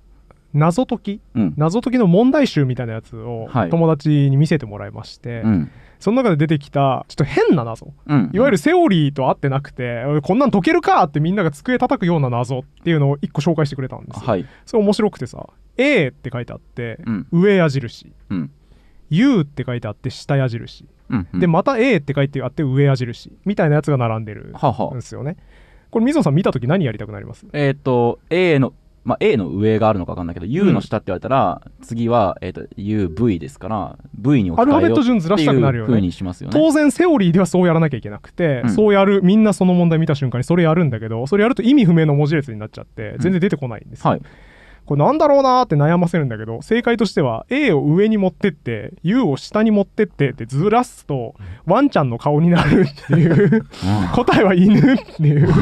謎解き、うん、謎解きの問題集みたいなやつを友達に見せてもらいまして、はいうん、その中で出てきたちょっと変な謎、うん、いわゆるセオリーと合ってなくてこんなん解けるかってみんなが机叩くような謎っていうのを1個紹介してくれたんですよ、はい、それ面白くてさ A って書いてあって、上矢印、U って書いてあって下矢印、うんうん、でまた A って書いてあって上矢印みたいなやつが並んでるんですよねははこれ水野さん見た時何やりたくなりますえっ、ー、と A のまあ、A の上があるのか分かんないけど、U の下って言われたら、次は、えー、と UV ですから、V に置き換えようアルファベット順ずらしたくなるよにしますよね当然、セオリーではそうやらなきゃいけなくて、うん、そうやる、みんなその問題見た瞬間にそれやるんだけど、それやると意味不明の文字列になっちゃって、全然出てこないんですよ、うんはいこれなんだろうなーって悩ませるんだけど、正解としては A を上に持ってって、U を下に持ってってってずらすと、ワンちゃんの顔になるっていう、答えは犬っていう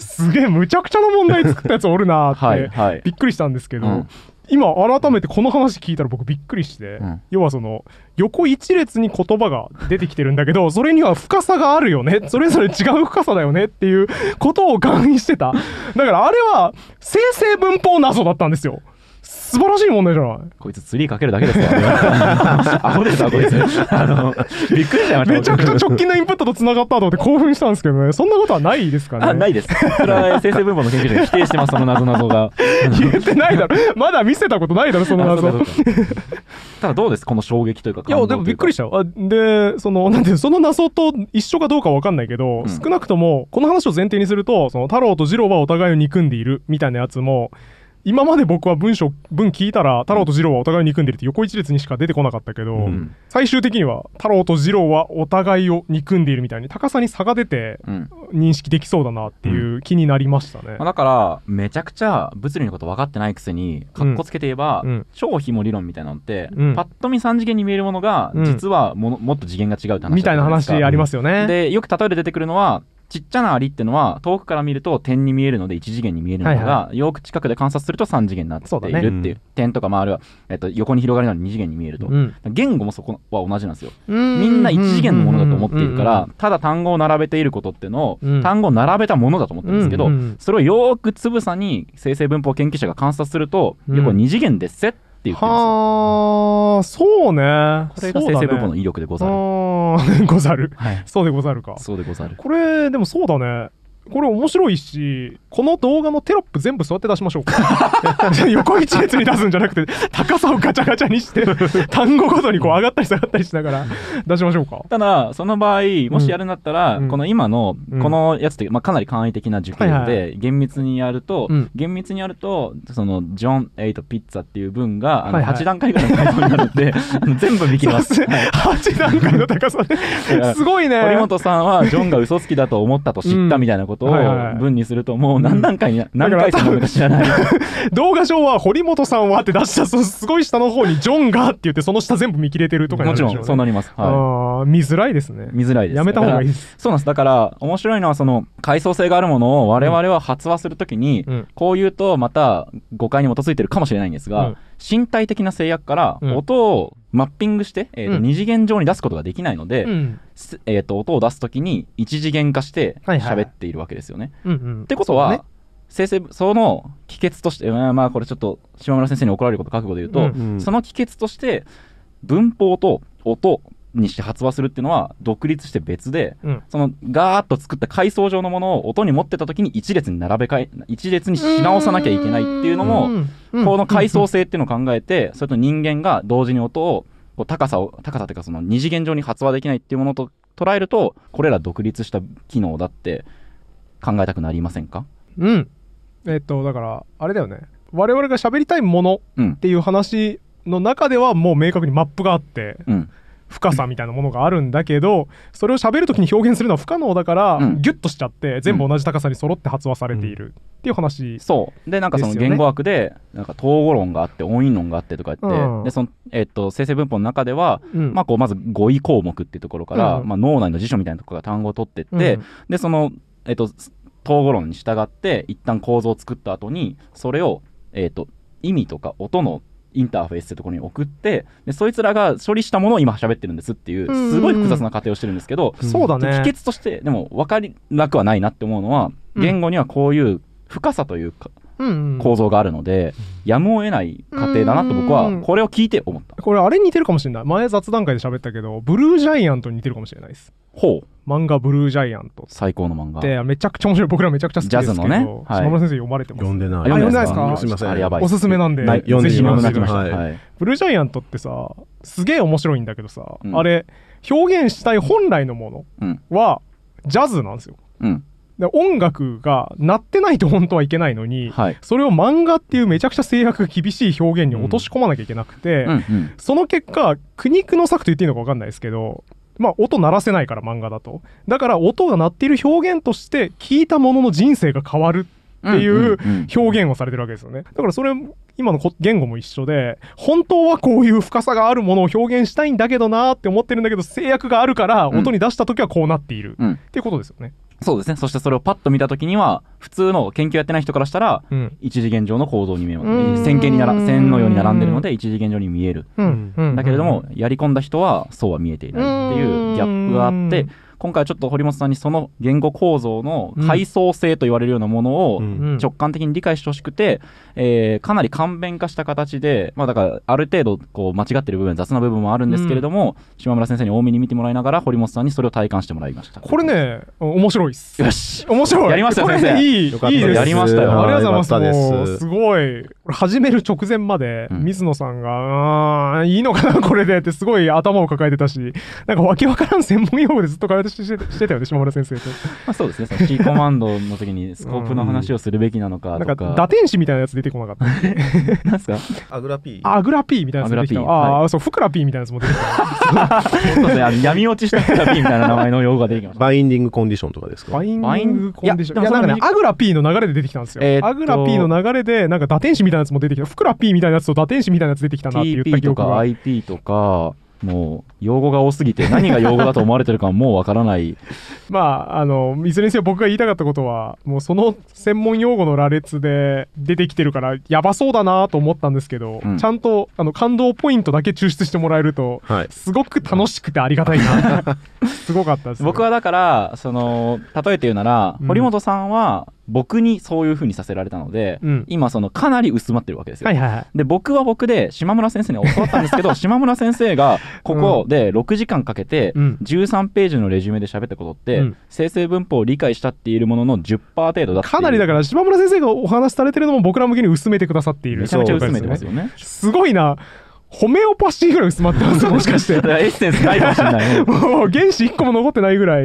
すげえむちゃくちゃな問題作ったやつおるなーって、びっくりしたんですけど、今改めてこの話聞いたら僕びっくりして、要はその横一列に言葉が出てきてるんだけど、それには深さがあるよね。それぞれ違う深さだよねっていうことを確認してた。だからあれは、生成文法謎だったんですよ。素晴らしい問題じゃないこいつツリーかけるだけですからね。アホですわ、こいつ。あの、びっくりしちゃいました。めちゃくちゃ直近のインプットと繋がったと思って興奮したんですけどね、そんなことはないですかね。あ、ないです。それは生文法の研究者が否定してます、その謎謎が。言ってないだろ。まだ見せたことないだろ、その謎。ただどうですこの衝撃というかいや、でもびっくりしたよ。で、その、なんていうその謎と一緒かどうかわかんないけど、うん、少なくとも、この話を前提にすると、その太郎と次郎はお互いを憎んでいるみたいなやつも、今まで僕は文章文聞いたら太郎と次郎はお互いを憎んでるって横一列にしか出てこなかったけど、うん、最終的には太郎と次郎はお互いを憎んでいるみたいに高さに差が出て認識できそうだなっていう気になりましたね、うんうん、まだからめちゃくちゃ物理のこと分かってないくせにかっこつけて言えば、超ひも理論みたいなのって、うん、パッと見3次元に見えるものが実はも,、もっと次元が違うって話みたいな話ありますよね。でよく例えで出てくるのはちっちゃなアリっていうのは遠くから見ると点に見えるので1次元に見えるのが、はいはい、よく近くで観察すると3次元になっているっていう、ね、点とか、まあ、あるいは、えっと、横に広がるように2次元に見えると、うん、言語もそこは同じなんですよみんな1次元のものだと思っているからただ単語を並べていることっていうのを、うん、単語を並べたものだと思ってるんですけど、うんそれをよくつぶさに生成文法研究者が観察すると、うん、横2次元ですって言ってるすはあ、そうね。これが生成部門の威力でござる。そうだね、ござる、はい。そうでござるか。そうでござる。これ、でもそうだね。これ面白いしこの動画のテロップ全部座って出しましょうか 横一列に出すんじゃなくて高さをガチャガチャにして 単語ごとにこう上がったり下がったりしながら出しましょうかただその場合もしやるんだったら、うん、この今の、このやつって、まあ、かなり簡易的な受験で、はいはい、厳密にやると、うん、厳密にやるとそのジョン・エイト・ピッツァっていう文があの8段階ぐらいの回答になるので、はいはい、全部引きます、ね、はい、8段階の高さで すごいね堀本さんはジョンが嘘つきだと思ったと知ったみたいなことことを文にするともう何段階に何回かか知らない動画上は堀本さんはって出したそのすごい下の方にジョンがって言ってその下全部見切れてるとか、ね、もちろんそうなります、はい、見づらいですね見づらいですやめた方がいいですそうなんですだから面白いのはその階層性があるものを我々は発話するときに、うん、こう言うとまた誤解に基づいてるかもしれないんですが、うん身体的な制約から音をマッピングして、えーと二次元上に出すことができないので、えー、と音を出す時に一次元化して喋っているわけですよね。ってことは、生成その帰結として、まあ、これちょっと島村先生に怒られること覚悟で言うと、その帰結として文法と音にして発話するっていうのは独立して別で、うん、そのガーッと作った階層上のものを音に持ってた時に一列に並べ替え一列にし直さなきゃいけないっていうのもこの階層性っていうのを考えてそれと人間が同時に音を高さを高さというかその二次元上に発話できないっていうものと捉えるとこれら独立した機能だって考えたくなりませんかうんえー、っとだからあれだよね我々が喋りたいものっていう話の中ではもう明確にマップがあって、うん深さみたいなものがあるんだけど、それを喋るときに表現するのは不可能だから、うん、ギュッとしちゃって全部同じ高さに揃って発話されているっていう話、ねうん、そうでなんかその言語学でなんか統合論があって音韻論があってとか言って、うん、でその、えーと、と生成文法の中では、まあ、こうまず語彙項目っていうところから、まあ、脳内の辞書みたいなところが単語を取ってって、でその、えーと、と統合論に従って一旦構造を作った後にそれを、えーと意味とか音のインターフェースってところに送ってでそいつらが処理したものを今喋ってるんですっていうすごい複雑な過程をしてるんですけど、そうだね秘訣としてでも分かりなくはないなって思うのは言語にはこういう深さというか構造があるので、やむを得ない過程だなと僕はこれを聞いて思った、これあれ似てるかもしれない前雑談会で喋ったけどブルージャイアントに似てるかもしれないですほう漫画ブルージャイアント最高の漫画でめちゃくちゃ面白い僕らめちゃくちゃ好きですけどジャズのね、はい、島村先生読まれてます読んでない読んでないですかすませんあれやばいおすすめなんで読んでしましはい、ブルージャイアントってさすげえ面白いんだけどさ、うん、あれ表現したい本来のものは、うん、ジャズなんですよ、うん、音楽が鳴ってないと本当はいけないのに、はい、それを漫画っていうめちゃくちゃ制約が厳しい表現に落とし込まなきゃいけなくて、うんうんうん、その結果苦肉の策と言っていいのか分かんないですけどまあ、音鳴らせないから漫画だとだから音が鳴っている表現として聞いたものの人生が変わるっていう表現をされてるわけですよねだからそれ今の言語も一緒で本当はこういう深さがあるものを表現したいんだけどなって思ってるんだけど制約があるから音に出した時はこうなっているっていうことですよね。うんそうですねそしてそれをパッと見た時には普通の研究やってない人からしたら、一次元上の構造に見えます線形になら線のように並んでるので一次元上に見える、だけれどもやり込んだ人はそうは見えていないっていうギャップがあって、今回はちょっと堀本さんにその言語構造の階層性と言われるようなものを直感的に理解してほしくて、うん、えー、かなり簡便化した形で、まあ、だからある程度こう間違ってる部分雑な部分もあるんですけれども、うん、島村先生に多めに見てもらいながら堀本さんにそれを体感してもらいましたこれね面白いっすよし面白いやりました先生、ね、いいいいですやりましたよありがとうございますすごいこれ始める直前まで、水野さんが、うん、いいのかな、これでってすごい頭を抱えてたし、なんかわけわからん専門用語でずっと会話してたよね、島村先生と。まあそうですね、そキーコマンドの時にスコープの話をするべきなのかとか。うん、なんか、打天使みたいなやつ出てこなかった。なんすかアグラ P。アグラ P みたいなやつ出てきた。ああ、はい、そう、ふくら P みたいなやつも出てきた。そうですね、闇落ちしたふくら P みたいな名前の用語が出てきました。バインディングコンディションとかですかバインディングコンディション。いや、いやなんかね、アグラ P の流れで出てきたんですよ。えー、アグラーの流れで、なんか打天使みたいななやつも出てきたふくら P みたいなやつと打天使みたいなやつ出てきたなって言った記憶が TP とか IP とかもう用語が多すぎて何が用語だと思われてるかもうわからない まああのいずれにせよ僕が言いたかったことはもうその専門用語の羅列で出てきてるからやばそうだなと思ったんですけど、うん、ちゃんとあの感動ポイントだけ抽出してもらえると、はい、すごく楽しくてありがたいな すごかったです、僕はだからその例えて言うなら、うん、堀本さんは僕にそういうふうにさせられたので、うん、今そのかなり薄まってるわけですよ、はいはいはい、で僕は僕で島村先生に教わったんですけど 島村先生がここで6時間かけて13ページのレジュメで喋ったことって、うん、生成文法を理解したっているものの10%程度だかなりだから島村先生がお話しされてるのも僕ら向けに薄めてくださっているめちゃめちゃ薄めてますよねすごいなホメオパシーぐらい薄まってます もしかして。エッセンスないかもしれない、ね。もう原子1個も残ってないぐらい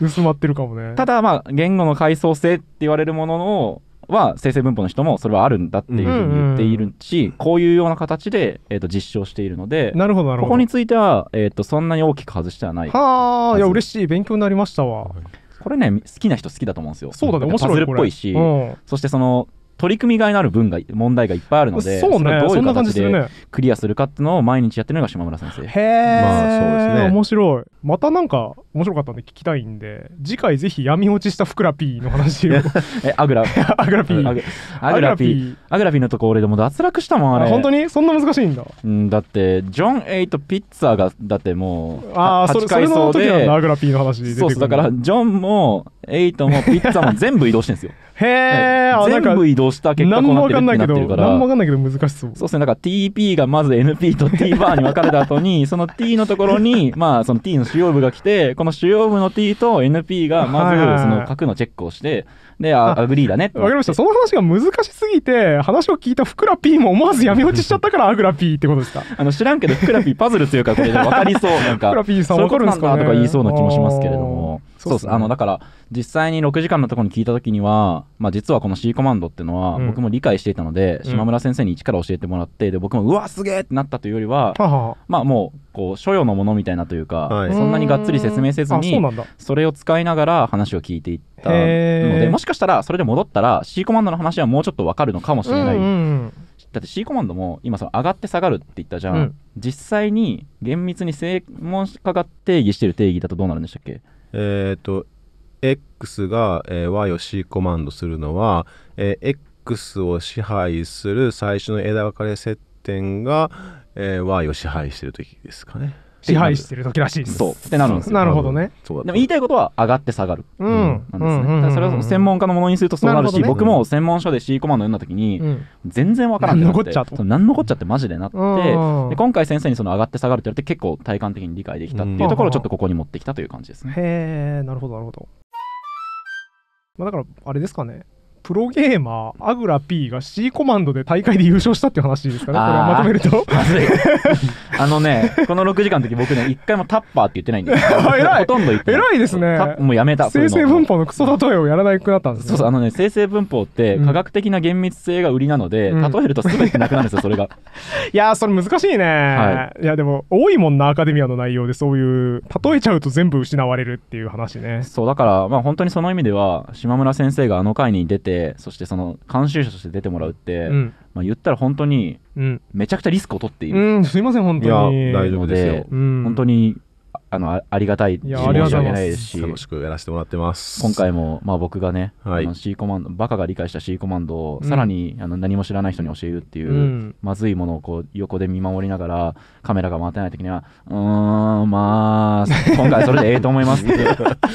薄まってるかもね。ただまあ、言語の階層性って言われるものの、は生成文法の人もそれはあるんだっていうふうに言っているし、こういうような形で、えー、と実証しているのでなるほどここについては、えー、とそんなに大きく外してはないはあいや嬉しい勉強になりましたわこれね好きな人好きだと思うんですよそうだね面白いパズルっぽいし、うん、そしてその取り組みがいのある分が問題がいっぱいあるので、そうね、そどういう形でクリアするかっていうのを毎日やってるのが島村先生。へえ、まあそうですね。面白い。またなんか面白かったんで聞きたいんで、次回ぜひ闇落ちしたふくら P の話を。え、アグラ。アグラ P。アグラ P。アグラ P のとこ俺でも脱落したもんあれ。本当にそんな難しいんだ。うん、だって、ジョン・エイト・ピッツァが、だってもう、ああ、それそれの時なんだ、アグラ P の話そうそう、だから、ジョンも、エイトもピッツァも全部移動してるんですよ。へえ、はい、全部移動した結果こうなってるってなってるから何も分かんないけど難しそうそうですねだから TP がまず NP と T バーに分かれた後にその T のところに まあその T の主要部が来てこの主要部の T と NP がまずその核のチェックをして、であアグリーだねわかりましたその話が難しすぎて話を聞いたふくら P も思わず闇落ちしちゃったから アグラ P ってことですかあの知らんけどふくら P パズルというかこれで分かりそうなんか ふくら P さん分かるんですか、ね、とか言いそうな気もしますけれどもそうです、ね、あのだから実際に6時間のところに聞いた時には、まあ、実はこの C コマンドっていうのは僕も理解していたので、うん、島村先生に一から教えてもらってで僕もうわすげえってなったというよりは、まあもうこう所要のものみたいなというか、はい、そんなにがっつり説明せずにそれを使いながら話を聞いていったのでもしかしたらそれで戻ったら C コマンドの話はもうちょっと分かるのかもしれない。うんうんだって C コマンドも今その上がって下がるって言ったじゃん、うん、実際に厳密に専門家が定義してる定義だとどうなるんでしたっけえっ、ー、と X が、えー、Y を C コマンドするのは、えー、X を支配する最初の枝分かれ接点が、えー、Y を支配してる時ですかね。支配してる時らしいです。そうってなるんですよ。なるほどね。でも言いたいことは上がって下がる。うん。なんですね。それは専門家のものにするとそうなるし、僕も専門書で C コマンド読んだ時に、全然わからん残っちゃって。何残っちゃってマジでなって、で今回先生にその上がって下がるって言われて結構体感的に理解できたっていうところをちょっとここに持ってきたという感じですね。へえ、なるほどなるほど。まあだからあれですかね。プロゲーマーアグラ P が C コマンドで大会で優勝したっていう話ですかねこれまとめると あのねこの6時間の時僕ね一回もタッパーって言ってないんで 偉いほとんど言って偉いですねもうやめた生成文法のクソ例えをやらなくなったんです、そうそうあのね生成文法って科学的な厳密性が売りなので、例えるとべてなくなるんですよそれが いやそれ難しいね、い、いやでも多いもんなアカデミアの内容でそういう例えちゃうと全部失われるっていう話ねそうだからまあ本当にその意味では島村先生があの回に出ててそしてその監修者として出てもらうって、うん、まあ、言ったら本当にめちゃくちゃリスクを取っている、うん、すいません本当にいや大丈夫ですよ、うん、本当にあのありがたい申し訳ないですし楽しくやらせてもらってます今回も、まあ、僕がね、はい、あの C コマンドバカが理解した C コマンドをさらに、うん、あの何も知らない人に教えるっていう、うん、まずいものをこう横で見守りながらカメラが回ってない時には「うーんまあ今回それでええと思います」って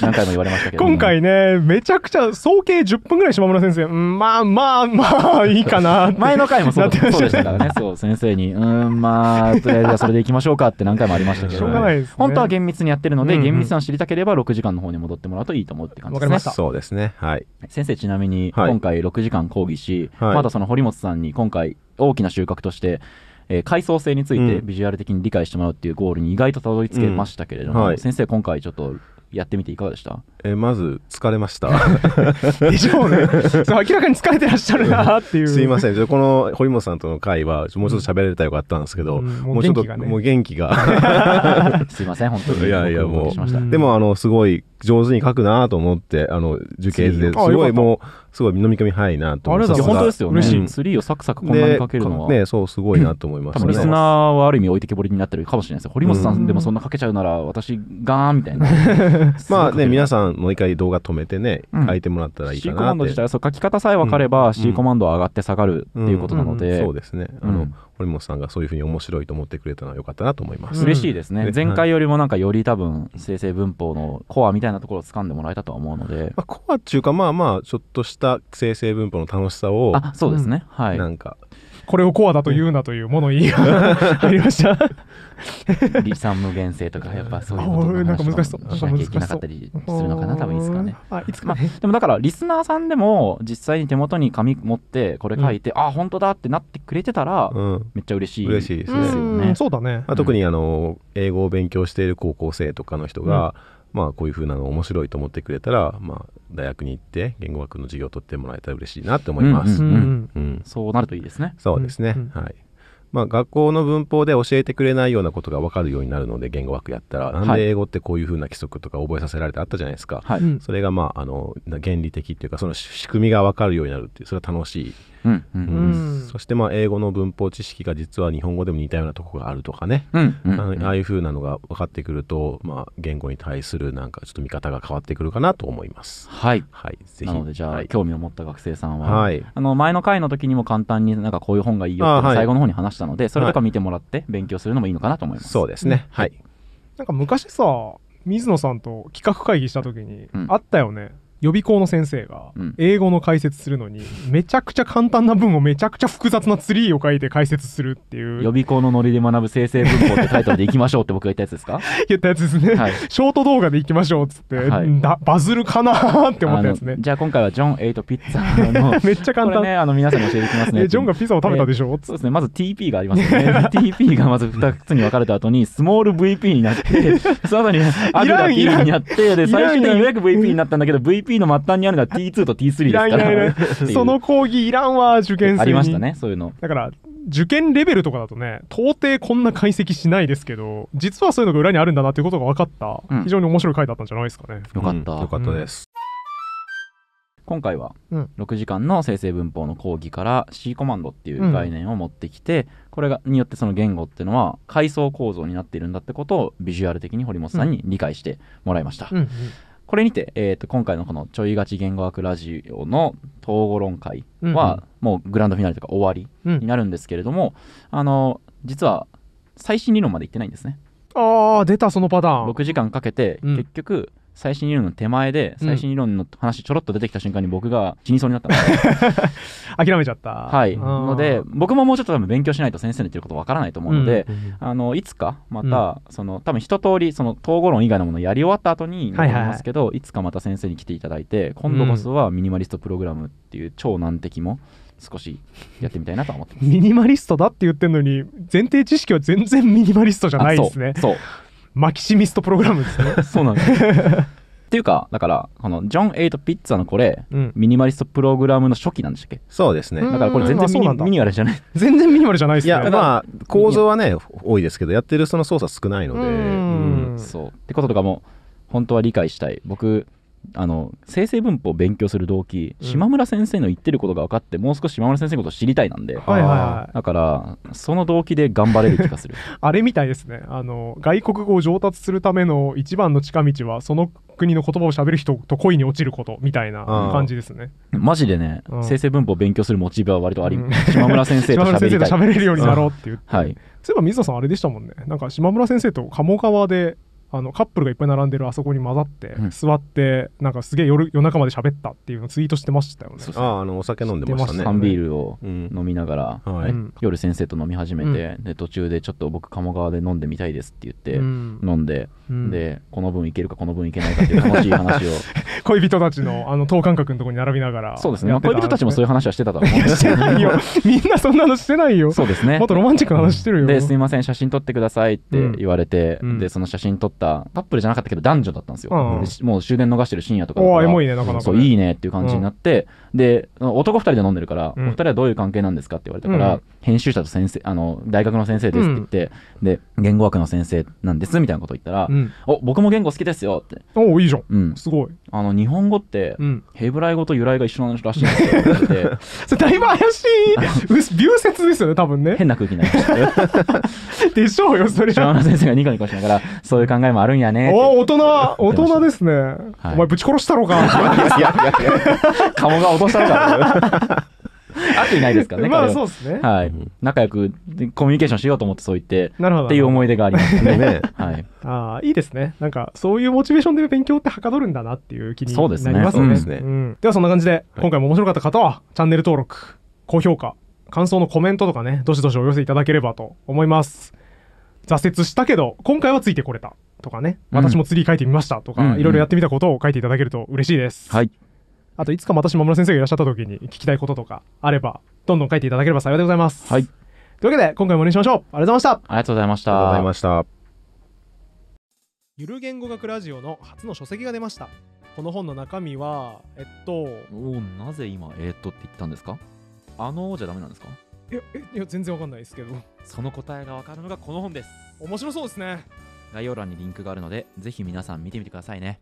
何回も言われましたけど、今回ねめちゃくちゃ総計10分ぐらい島村先生「うんまあまあまあいいかな」前の回もそうそうでしたからねそう先生に「うんまあとりあえずそれでいきましょうか」って何回もありましたけど、ね、しょうがないです、ね、本当は厳密にやってるので、うんうん、厳密な知りたければ6時間の方に戻ってもらうといいと思うって感じですね。わかりました。そうですね。はい。先生、ちなみに、今回6時間講義し、はい、またその堀本さんに今回大きな収穫として、えー、階層性についてビジュアル的に理解してもらうっていうゴールに意外とたどり着けましたけれども、うんはい、先生今回ちょっとやってみていかがでしたえまず疲れましたでしょうね そう明らかに疲れてらっしゃるなっていうすいませんじゃこの堀本さんとの会はもうちょっと喋れたよかったんですけど、うん、もうちょっと、もう元気が すいません本当にいやいやもうでもあのすごい上手に書くなと思ってあの受験ですごいもうすごい飲み込み早いなと思って本当ですよね、うん、3をサクサクこんなに書けるのはねそうすごいなと思います、ね、リスナーはある意味置いてけぼりになってるかもしれないです堀本さんでもそんな書けちゃうなら私ガーンみたいな まあね皆さんもう一回動画止めてね、うん、書いてもらったらいいかな C コマンド自体そう書き方さえ分かれば C コマンドは上がって下がるっていうことなので、そうですねあの、堀本さんがそういうふうに面白いと思ってくれたのは良かったなと思います、嬉しいですね、前回よりもなんかより多分生成文法のコアみたいなところを掴んでもらえたとは思うので、まあ、コアっていうかまあまあちょっとした生成文法の楽しさをあそうですねはいなんかこれをコアだと言うなという物言いが入りました理算無限性とかやっぱそういうことなんか難しそうしなきゃいけなかったりするのかな多分いいですかねあいつか、まあ、でもだからリスナーさんでも実際に手元に紙持ってこれ書いて、うん、あ本当だってなってくれてたら、うん、めっちゃ嬉しい嬉しいですね、うそうだね、まあ、特にあの英語を勉強している高校生とかの人が、まあこういう風なの面白いと思ってくれたら、まあ、大学に行って言語学の授業を取ってもらえたら嬉しいなって思います。うんそうなるといいですね。そうですね。うんうん、はい。まあ、学校の文法で教えてくれないようなことが分かるようになるので言語学やったらなんで英語ってこういうふうな規則とか覚えさせられてあったじゃないですか、はい、それがまああの原理的っていうかその仕組みが分かるようになるっていうそれは楽しいうんそしてまあ英語の文法知識が実は日本語でも似たようなとこがあるとかね、うんうんうん、ああいうふうなのが分かってくると、まあ、言語に対するなんかちょっと見方が変わってくるかなと思います。はい、はい、ぜひなのでじゃあ、はい、興味を持った学生さんは、はい、あの前の回の時にも簡単になんかこういう本がいいよって最後の方に話したので、それとか見てもらって勉強するのもいいのかなと思います。そうですね、はいなんか昔さ水野さんと企画会議した時にあったよね、予備校の先生が英語の解説するのに、めちゃくちゃ簡単な文をめちゃくちゃ複雑なツリーを書いて解説するっていう予備校のノリで学ぶ生成文法ってタイトルでいきましょうって僕が言ったやつですか 言ったやつですね、はい、ショート動画でいきましょうっつって、はい、バズるかなって思ったやつねじゃあ今回はジョン・エイト・ピッツァの めっちゃ簡単ねあの皆さんに教えていきますねジョンがピザを食べたでしょ、そうですねまず TP がありますね TP がまず2つに分かれた後にスモール VP になってその後にアグラ P になってで最終的に予約 VP になったんだけど VP の末端にあるのは T2 と T3 ですからいらいいその講義いらんわ受験生ありましたねそういうのだから受験レベルとかだとね到底こんな解析しないですけど実はそういうのが裏にあるんだなっていうことが分かった、うん、非常に面白い回だったんじゃないですかねよかった、うん、よかったです、うん、今回は6時間の生成文法の講義から C コマンドっていう概念を持ってきて、これがによってその言語っていうのは階層構造になっているんだってことをビジュアル的に堀本さんに理解してもらいました。うんうんこれにて、えー、と今回のこのちょいがち言語学ラジオの統合論会は、もうグランドフィナーレとか終わりになるんですけれども、うん、あの実は最新理論までいってないんですね。ああ出たそのパターン6時間かけて、結局、うん最新理論の手前で最新理論の話ちょろっと出てきた瞬間に僕が死にそうになったので、諦めちゃったはいので僕ももうちょっと多分勉強しないと先生の言ってることわからないと思うので、うん、あのいつかまた、うん、その多分一通りその統合論以外のものやり終わった後に思いますけど、はいはい、いつかまた先生に来ていただいて今度こそはミニマリストプログラムっていう超難敵も少しやってみたいなと思って ミニマリストだって言ってるのに前提知識は全然ミニマリストじゃないですねそうマキシミストプログラムですね そうなんですっていうかだからこのジョン・エイト・ピッツァのこれ、うんミニマリストプログラムの初期なんでしたっけそうですねだからこれ全然ミニ,、あミニマルじゃない全然ミニマルじゃないですいねやまあ構造はね多いですけどやってるその操作少ないのでううんそうってこととかも本当は理解したい僕あの生成文法を勉強する動機、うん、島村先生の言ってることが分かってもう少し島村先生のことを知りたいなんで、はいはい、だからその動機で頑張れる気がする あれみたいですねあの外国語を上達するための一番の近道はその国の言葉を喋る人と恋に落ちることみたいな感じですね。マジでね、うん、生成文法を勉強するモチベは割とあり、うん、島村先生と喋りたい。れるようになろうっていう。はい。そういえば水野さんあれでしたもんね。なんか島村先生と鴨川であのカップルがいっぱい並んでるあそこに混ざって、うん、座ってなんかすげえ夜夜中まで喋ったっていうのツイートしてましたよねああのお酒飲んでましたね缶ビールを飲みながら、うんはい、夜先生と飲み始めて、うん、で途中でちょっと僕鴨川で飲んでみたいですって言って、飲んで、でこの分いけるかこの分いけないかっていう楽しい話を 恋人たちのあの等間隔のところに並びながらそうですね、まあ、恋人たちもそういう話はしてたと思うんですけど みんなそんな話してないよそうですね もっとロマンチックな話してるよですいません写真撮ってくださいって言われて、でその写真撮ったったカップルじゃなかったけど男女だったんですよ、うん、もう終電逃してる深夜とかおエモいねなかなか、ね、そういいねっていう感じになって、うん、で男2人で飲んでるから、うん、お二人はどういう関係なんですかって言われたから、編集者と先生あの大学の先生ですって言って、で言語学の先生なんですみたいなこと言ったら、うん、お僕も言語好きですよっておおいいじゃん、うん、すごいあの日本語って、ヘブライ語と由来が一緒ならしいって それだいぶ怪しい 流説ですよね多分ね変な空気になりました でしょうよそれは先生がニコニコしながらそういう考えもあるんやね。お大人、大人ですね。はい、お前ぶち殺したろか。いやいやいや鴨が落としたのか。っていないですかね。まあそうですね。はい。仲良くコミュニケーションしようと思ってそう言って、なるほど。っていう思い出がありますね。ねはい。ああ、いいですね。なんか、そういうモチベーションで勉強ってはかどるんだなっていう気になりますね。そうですね。ではそんな感じで、今回も面白かった方は、チャンネル登録、高評価、感想のコメントとかね、どしどしお寄せいただければと思います。挫折したけど今回はついてこれたとかね、私もツリー書いてみましたとか、いろいろやってみたことを書いていただけると嬉しいです、はい、あといつかまた島村先生がいらっしゃった時に聞きたいこととかあればどんどん書いていただければ幸いでございます、はい、というわけで今回もお願いしましょうありがとうございましたありがとうございましたありがとうございましたゆる言語学ラジオの初の書籍が出ましたこの本の中身はえっとおなぜ今えー、っとって言ったんですかあのじゃダメなんですかいやいや全然わかんないですけどその答えがわかるのがこの本です面白そうですね概要欄にリンクがあるのでぜひ皆さん見てみてくださいね